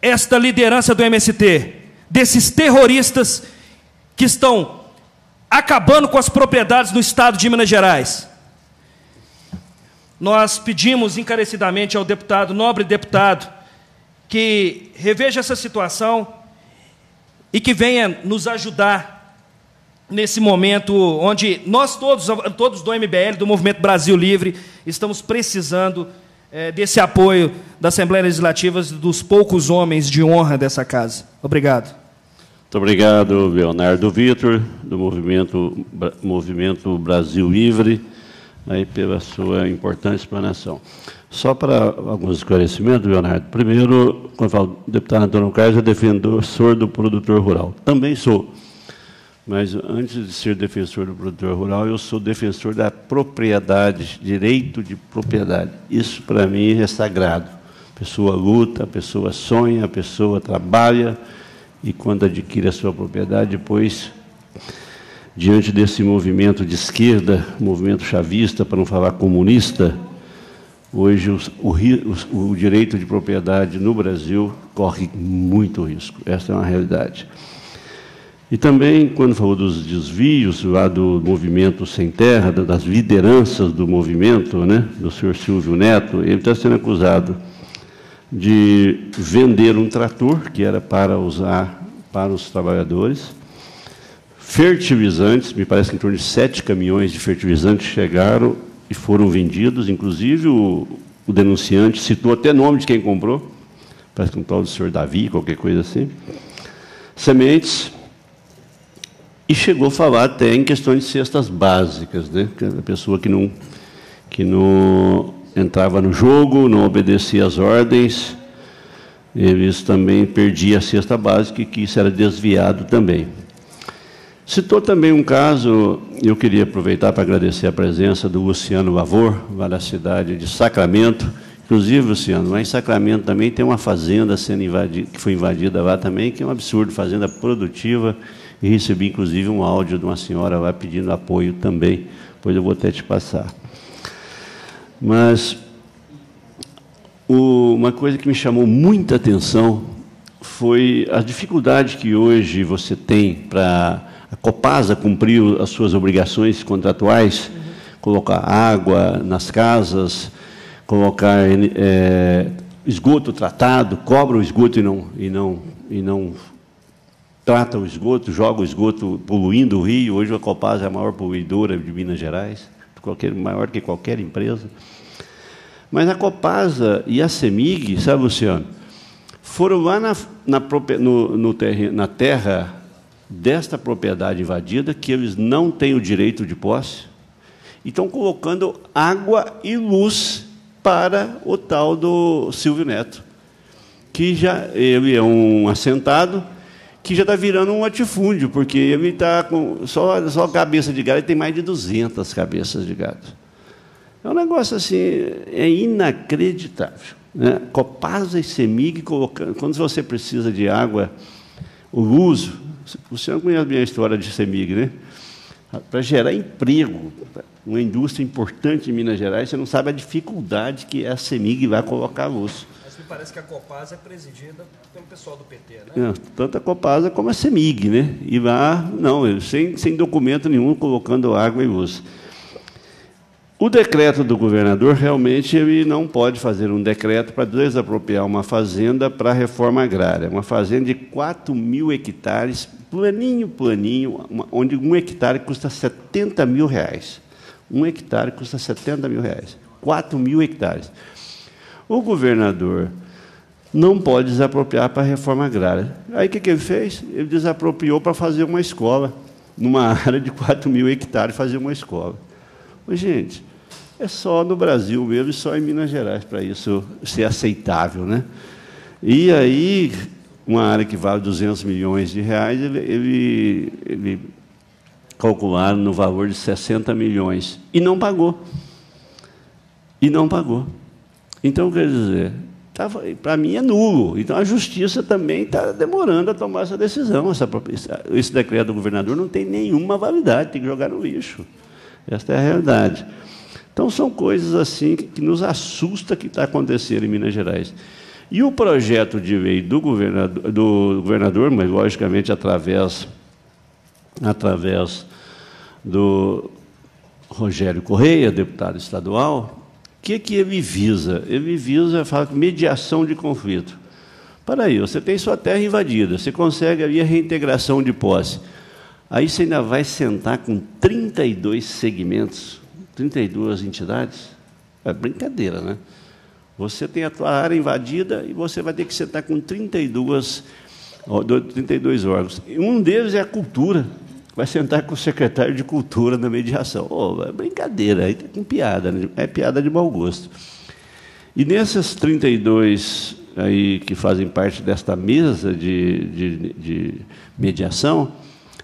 esta liderança do MST, desses terroristas que estão acabando com as propriedades do estado de Minas Gerais. Nós pedimos encarecidamente ao deputado, nobre deputado, que reveja essa situação e que venha nos ajudar nesse momento onde nós todos, todos do MBL, do Movimento Brasil Livre, estamos precisando é, desse apoio da Assembleia Legislativa e dos poucos homens de honra dessa casa. Obrigado. Muito obrigado, Leonardo Vitor, do Movimento, Movimento Brasil Livre, aí pela sua importante explanação. Só para alguns esclarecimentos, Leonardo. Primeiro, quando falo deputado Antônio Carlos, é defensor do produtor rural. Também sou mas antes de ser defensor do produtor rural, eu sou defensor da propriedade, direito de propriedade. Isso para mim é sagrado. A pessoa luta, a pessoa sonha, a pessoa trabalha e quando adquire a sua propriedade, depois diante desse movimento de esquerda, movimento chavista, para não falar comunista, hoje o, o, o direito de propriedade no Brasil corre muito risco. Essa é uma realidade. E também, quando falou dos desvios lá do movimento Sem Terra, das lideranças do movimento, né, do senhor Silvio Neto, ele está sendo acusado de vender um trator que era para usar para os trabalhadores, fertilizantes, me parece que em torno de sete caminhões de fertilizantes chegaram e foram vendidos, inclusive o, o denunciante citou até nome de quem comprou, parece que um tal do senhor Davi, qualquer coisa assim. Sementes, e chegou a falar até em questões de cestas básicas, né? a pessoa que não, que não entrava no jogo, não obedecia às ordens, eles também perdia a cesta básica e que isso era desviado também. Citou também um caso, eu queria aproveitar para agradecer a presença do Luciano Lavor, lá da cidade de Sacramento. Inclusive, Luciano, lá em Sacramento também tem uma fazenda sendo invadida, que foi invadida lá também, que é um absurdo, fazenda produtiva, e recebi, inclusive, um áudio de uma senhora lá pedindo apoio também, pois eu vou até te passar. Mas uma coisa que me chamou muita atenção foi a dificuldade que hoje você tem para a Copasa cumprir as suas obrigações contratuais, uhum. colocar água nas casas, colocar é, esgoto tratado, cobra o esgoto e não, e não, e não trata o esgoto, joga o esgoto poluindo o rio. Hoje a Copasa é a maior poluidora de Minas Gerais, qualquer, maior que qualquer empresa. Mas a Copasa e a CEMIG, sabe, Luciano, foram lá na, na, no, no terra, na terra desta propriedade invadida, que eles não têm o direito de posse, e estão colocando água e luz para o tal do Silvio Neto, que já ele é um assentado, que já está virando um latifúndio, porque ele está com. Só, só cabeça de gado, ele tem mais de 200 cabeças de gado. É um negócio assim, é inacreditável. Né? Copasa e Semig colocando. Quando você precisa de água, o uso. O senhor conhece bem a história de Semig, né? Para gerar emprego, uma indústria importante em Minas Gerais, você não sabe a dificuldade que é a Semig vai colocar a luz parece que a Copasa é presidida pelo pessoal do PT, né? É, tanto a Copasa como a CEMIG, né? E lá, não, sem, sem documento nenhum, colocando água e luz. O decreto do governador, realmente, ele não pode fazer um decreto para desapropriar uma fazenda para a reforma agrária. Uma fazenda de 4 mil hectares, planinho, planinho, uma, onde um hectare custa 70 mil reais. Um hectare custa 70 mil reais. 4 mil hectares. O governador não pode desapropriar para a reforma agrária. Aí o que, que ele fez? Ele desapropriou para fazer uma escola, numa área de 4 mil hectares, fazer uma escola. Mas, gente, é só no Brasil mesmo e só em Minas Gerais para isso ser aceitável. Né? E aí, uma área que vale 200 milhões de reais, ele, ele, ele calcularam no valor de 60 milhões. E não pagou. E não pagou. Então, quer dizer, tá, para mim é nulo. Então, a justiça também está demorando a tomar essa decisão. Essa, esse decreto do governador não tem nenhuma validade, tem que jogar no lixo. Esta é a realidade. Então, são coisas assim que, que nos assusta que está acontecendo em Minas Gerais. E o projeto de lei do governador, do governador mas logicamente através, através do Rogério Correia, deputado estadual, que, que ele visa? Ele visa fala, mediação de conflito. Para aí, você tem sua terra invadida, você consegue ali a reintegração de posse. Aí você ainda vai sentar com 32 segmentos, 32 entidades? É brincadeira, né? Você tem a sua área invadida e você vai ter que sentar com 32, 32 órgãos. Um deles é a cultura vai sentar com o secretário de Cultura na mediação. Oh, é brincadeira, aí tá com piada, né? é piada de mau gosto. E nessas 32 aí que fazem parte desta mesa de, de, de mediação,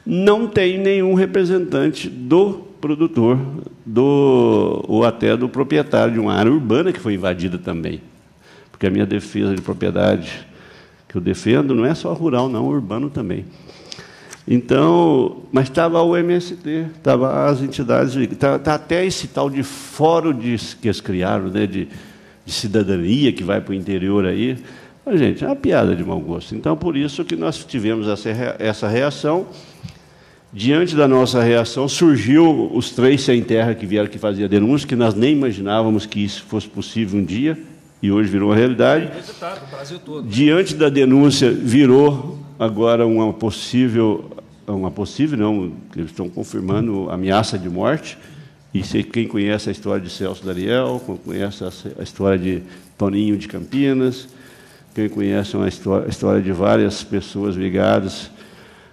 não tem nenhum representante do produtor do, ou até do proprietário de uma área urbana que foi invadida também. Porque a minha defesa de propriedade que eu defendo não é só rural, não, é urbano também. Então, mas estava o MST, estava as entidades, está tá, até esse tal de fórum de, que eles criaram, né, de, de cidadania que vai para o interior aí. Mas, gente, é uma piada de mau gosto. Então, por isso que nós tivemos essa, essa reação. Diante da nossa reação, surgiu os três sem terra que vieram que faziam denúncia, que nós nem imaginávamos que isso fosse possível um dia, e hoje virou uma realidade. Diante da denúncia, virou agora uma possível é uma possível, não, eles estão confirmando ameaça de morte. E se, quem conhece a história de Celso Dariel conhece a, história de Toninho de Campinas, quem conhece uma história, a história de várias pessoas ligadas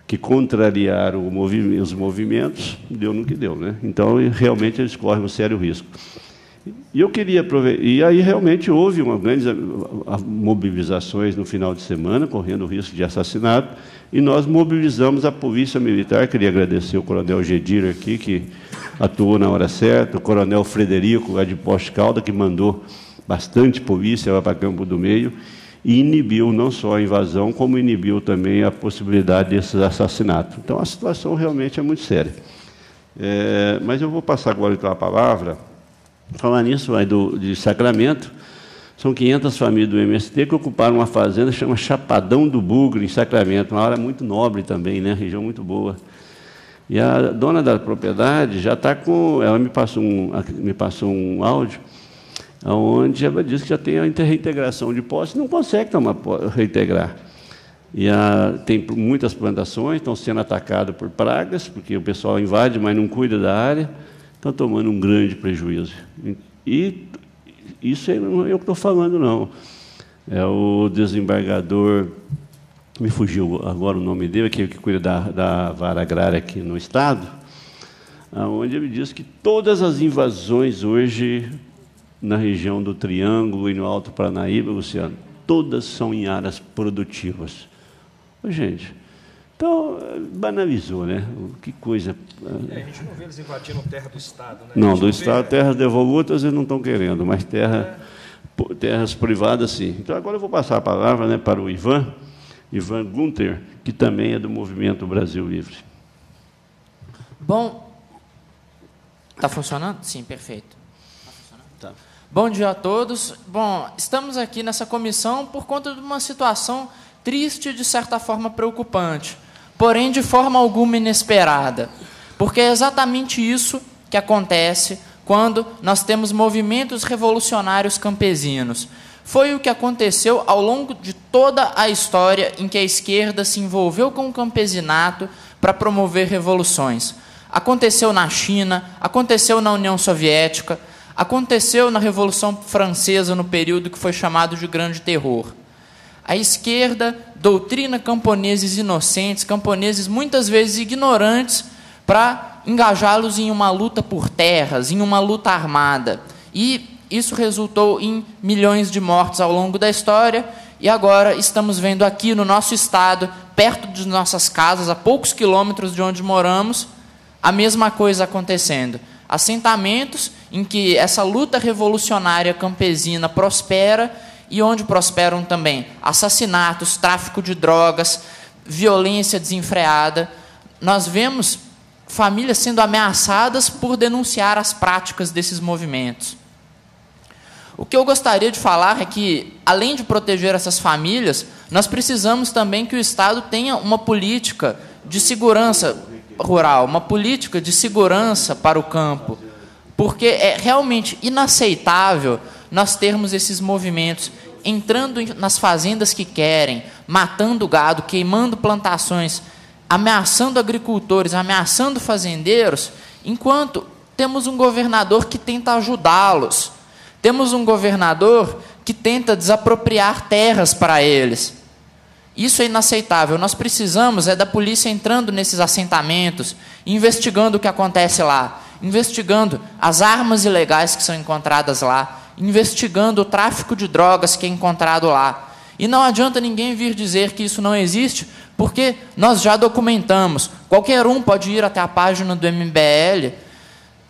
que contrariaram os movimentos, deu no que deu. Né? Então, realmente, eles correm um sério risco. E eu queria aproveitar. E aí realmente houve uma grandes mobilizações no final de semana, correndo o risco de assassinato, e nós mobilizamos a Polícia Militar. Queria agradecer o Coronel Gedir aqui, que atuou na hora certa, o Coronel Frederico, lá de Poste Calda, que mandou bastante polícia lá para Campo do Meio, e inibiu não só a invasão, como inibiu também a possibilidade desses assassinatos. Então a situação realmente é muito séria. É, mas eu vou passar agora então a palavra Falar nisso, vai do, de Sacramento, são 500 famílias do MST que ocuparam uma fazenda chamada chama Chapadão do Bugre, em Sacramento, uma área muito nobre também, né? região muito boa. E a dona da propriedade já está com. Ela me passou um, me passou um áudio onde ela diz que já tem a reintegração de posse, não consegue tomar, reintegrar. E a, tem muitas plantações, estão sendo atacadas por pragas, porque o pessoal invade, mas não cuida da área está tomando um grande prejuízo. E isso não é eu que estou falando, não. É o desembargador, me fugiu agora o nome dele, que, que cuida da, da vara agrária aqui no Estado, onde ele diz que todas as invasões hoje na região do Triângulo e no Alto Paranaíba, Luciano, todas são em áreas produtivas. gente, então, banalizou, né? Que coisa. É, a gente não vê eles invadindo terra do Estado, né? Não, do não Estado, vê... terras devolutas eles não estão querendo, mas terra, é. terras privadas sim. Então, agora eu vou passar a palavra né, para o Ivan, Ivan Gunter, que também é do Movimento Brasil Livre. Bom. Está funcionando? Sim, perfeito. Está funcionando? Tá. Bom dia a todos. Bom, estamos aqui nessa comissão por conta de uma situação triste, de certa forma preocupante porém de forma alguma inesperada. Porque é exatamente isso que acontece quando nós temos movimentos revolucionários campesinos. Foi o que aconteceu ao longo de toda a história em que a esquerda se envolveu com o campesinato para promover revoluções. Aconteceu na China, aconteceu na União Soviética, aconteceu na Revolução Francesa no período que foi chamado de Grande Terror. A esquerda doutrina camponeses inocentes, camponeses muitas vezes ignorantes, para engajá-los em uma luta por terras, em uma luta armada. E isso resultou em milhões de mortes ao longo da história. E agora estamos vendo aqui no nosso estado, perto de nossas casas, a poucos quilômetros de onde moramos, a mesma coisa acontecendo. Assentamentos em que essa luta revolucionária campesina prospera e onde prosperam também assassinatos, tráfico de drogas, violência desenfreada. Nós vemos famílias sendo ameaçadas por denunciar as práticas desses movimentos. O que eu gostaria de falar é que, além de proteger essas famílias, nós precisamos também que o Estado tenha uma política de segurança rural, uma política de segurança para o campo, porque é realmente inaceitável nós termos esses movimentos entrando nas fazendas que querem, matando gado, queimando plantações, ameaçando agricultores, ameaçando fazendeiros, enquanto temos um governador que tenta ajudá-los. Temos um governador que tenta desapropriar terras para eles. Isso é inaceitável. Nós precisamos é da polícia entrando nesses assentamentos, investigando o que acontece lá, investigando as armas ilegais que são encontradas lá, investigando o tráfico de drogas que é encontrado lá. E não adianta ninguém vir dizer que isso não existe, porque nós já documentamos. Qualquer um pode ir até a página do MBL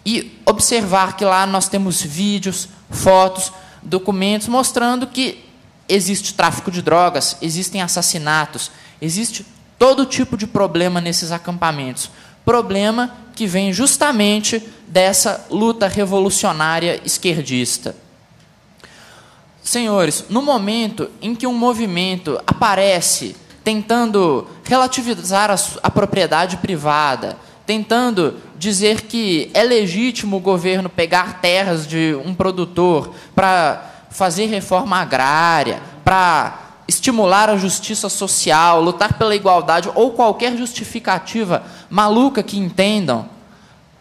e observar que lá nós temos vídeos, fotos, documentos mostrando que existe tráfico de drogas, existem assassinatos, existe todo tipo de problema nesses acampamentos. Problema que vem justamente dessa luta revolucionária esquerdista. Senhores, no momento em que um movimento aparece tentando relativizar a, a propriedade privada, tentando dizer que é legítimo o governo pegar terras de um produtor para fazer reforma agrária, para estimular a justiça social, lutar pela igualdade ou qualquer justificativa maluca que entendam,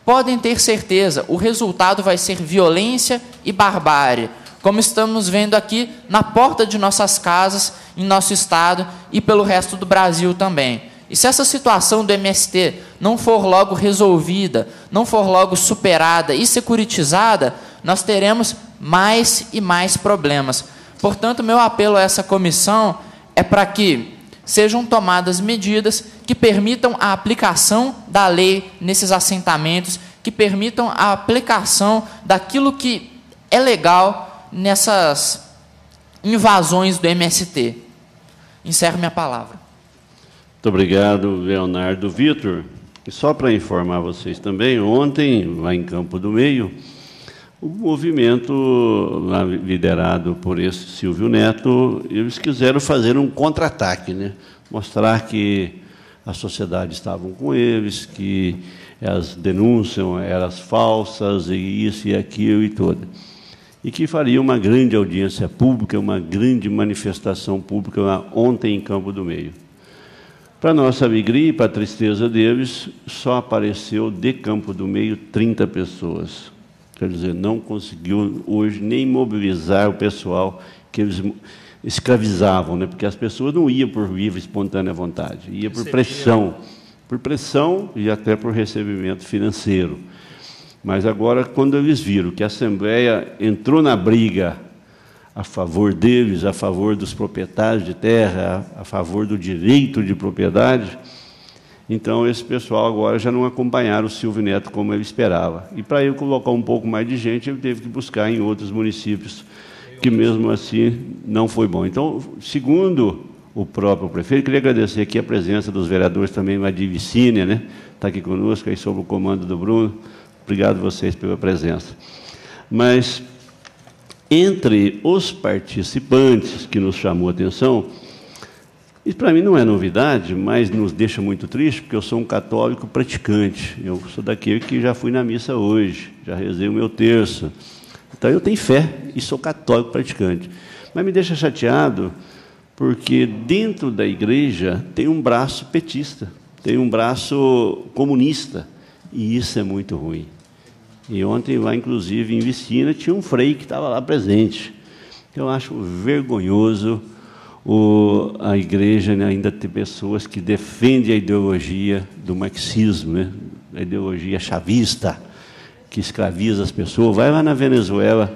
podem ter certeza, o resultado vai ser violência e barbárie como estamos vendo aqui na porta de nossas casas, em nosso estado e pelo resto do Brasil também. E se essa situação do MST não for logo resolvida, não for logo superada e securitizada, nós teremos mais e mais problemas. Portanto, meu apelo a essa comissão é para que sejam tomadas medidas que permitam a aplicação da lei nesses assentamentos, que permitam a aplicação daquilo que é legal nessas invasões do MST. Encerro minha palavra. Muito obrigado, Leonardo Vitor. E só para informar vocês também, ontem, lá em Campo do Meio, o movimento liderado por esse Silvio Neto, eles quiseram fazer um contra-ataque, né? mostrar que a sociedade estava com eles, que as denúncias eram falsas e isso e aquilo e tudo e que faria uma grande audiência pública, uma grande manifestação pública ontem em Campo do Meio. Para nossa alegria e para a tristeza deles, só apareceu de Campo do Meio 30 pessoas. Quer dizer, não conseguiu hoje nem mobilizar o pessoal que eles escravizavam, né? porque as pessoas não iam por livre, espontânea vontade, iam por pressão, por pressão e até por recebimento financeiro. Mas agora, quando eles viram que a Assembleia entrou na briga a favor deles, a favor dos proprietários de terra, a favor do direito de propriedade, então esse pessoal agora já não acompanharam o Silvio Neto como ele esperava. E para ele colocar um pouco mais de gente, ele teve que buscar em outros municípios, que mesmo assim não foi bom. Então, segundo o próprio prefeito, queria agradecer aqui a presença dos vereadores também, a Vicínia, né? Está aqui conosco, aí sob o comando do Bruno Obrigado vocês pela presença. Mas entre os participantes que nos chamou a atenção, isso para mim não é novidade, mas nos deixa muito triste, porque eu sou um católico praticante. Eu sou daquele que já fui na missa hoje, já rezei o meu terço. Então eu tenho fé e sou católico praticante. Mas me deixa chateado, porque dentro da igreja tem um braço petista, tem um braço comunista, e isso é muito ruim. E ontem, lá, inclusive, em Vicina, tinha um frei que estava lá presente. Eu acho vergonhoso o, a igreja né, ainda ter pessoas que defendem a ideologia do marxismo, né, a ideologia chavista, que escraviza as pessoas. Vai lá na Venezuela,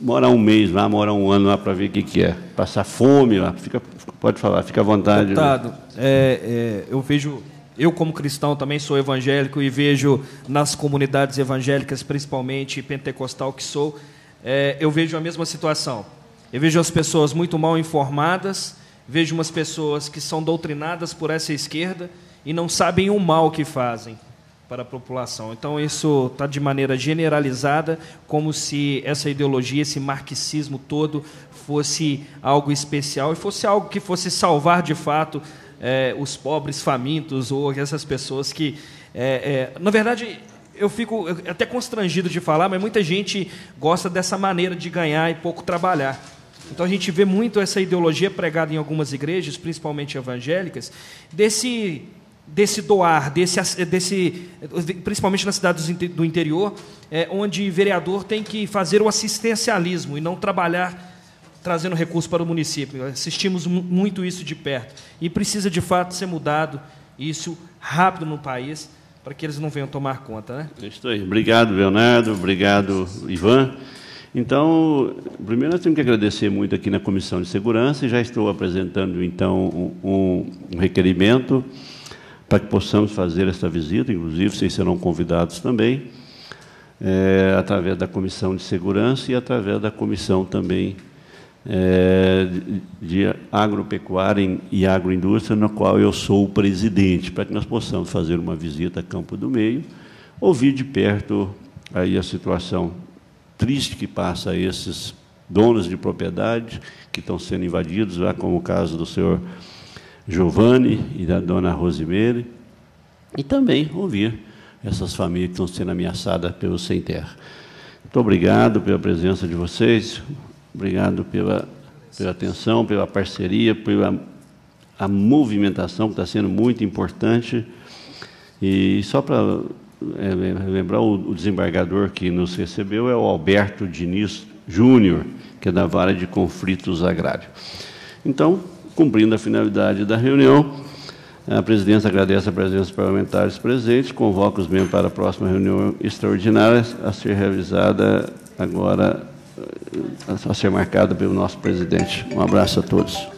mora um mês lá, mora um ano lá para ver o que, que é. Passar fome lá, fica, pode falar, fica à vontade. Deputado, né? é, é, eu vejo eu, como cristão, também sou evangélico e vejo nas comunidades evangélicas, principalmente pentecostal que sou, é, eu vejo a mesma situação. Eu vejo as pessoas muito mal informadas, vejo umas pessoas que são doutrinadas por essa esquerda e não sabem o mal que fazem para a população. Então, isso está de maneira generalizada, como se essa ideologia, esse marxismo todo, fosse algo especial e fosse algo que fosse salvar de fato é, os pobres famintos ou essas pessoas que. É, é, na verdade, eu fico até constrangido de falar, mas muita gente gosta dessa maneira de ganhar e pouco trabalhar. Então a gente vê muito essa ideologia pregada em algumas igrejas, principalmente evangélicas, desse desse doar, desse, desse principalmente nas cidades do interior, é, onde vereador tem que fazer o assistencialismo e não trabalhar trazendo recursos para o município. Assistimos muito isso de perto. E precisa, de fato, ser mudado isso rápido no país, para que eles não venham tomar conta. Né? É isso aí. Obrigado, Leonardo. Obrigado, Ivan. Então, primeiro nós temos que agradecer muito aqui na Comissão de Segurança e já estou apresentando, então, um, um requerimento para que possamos fazer esta visita, inclusive vocês serão convidados também, é, através da Comissão de Segurança e através da Comissão também é, de agropecuária e agroindústria, na qual eu sou o presidente, para que nós possamos fazer uma visita a Campo do Meio, ouvir de perto aí a situação triste que passa esses donos de propriedade que estão sendo invadidos, lá como o caso do senhor Giovanni e da dona Rosimeire, e também ouvir essas famílias que estão sendo ameaçadas pelo sem terra. Muito obrigado pela presença de vocês. Obrigado pela, pela atenção, pela parceria, pela a movimentação que está sendo muito importante. E só para é, lembrar, o, o desembargador que nos recebeu é o Alberto Diniz Júnior, que é da Vara de Conflitos Agrários. Então, cumprindo a finalidade da reunião, a presidência agradece a presença dos parlamentares presentes, convoca os membros para a próxima reunião extraordinária a ser realizada agora a ser marcado pelo nosso presidente. Um abraço a todos.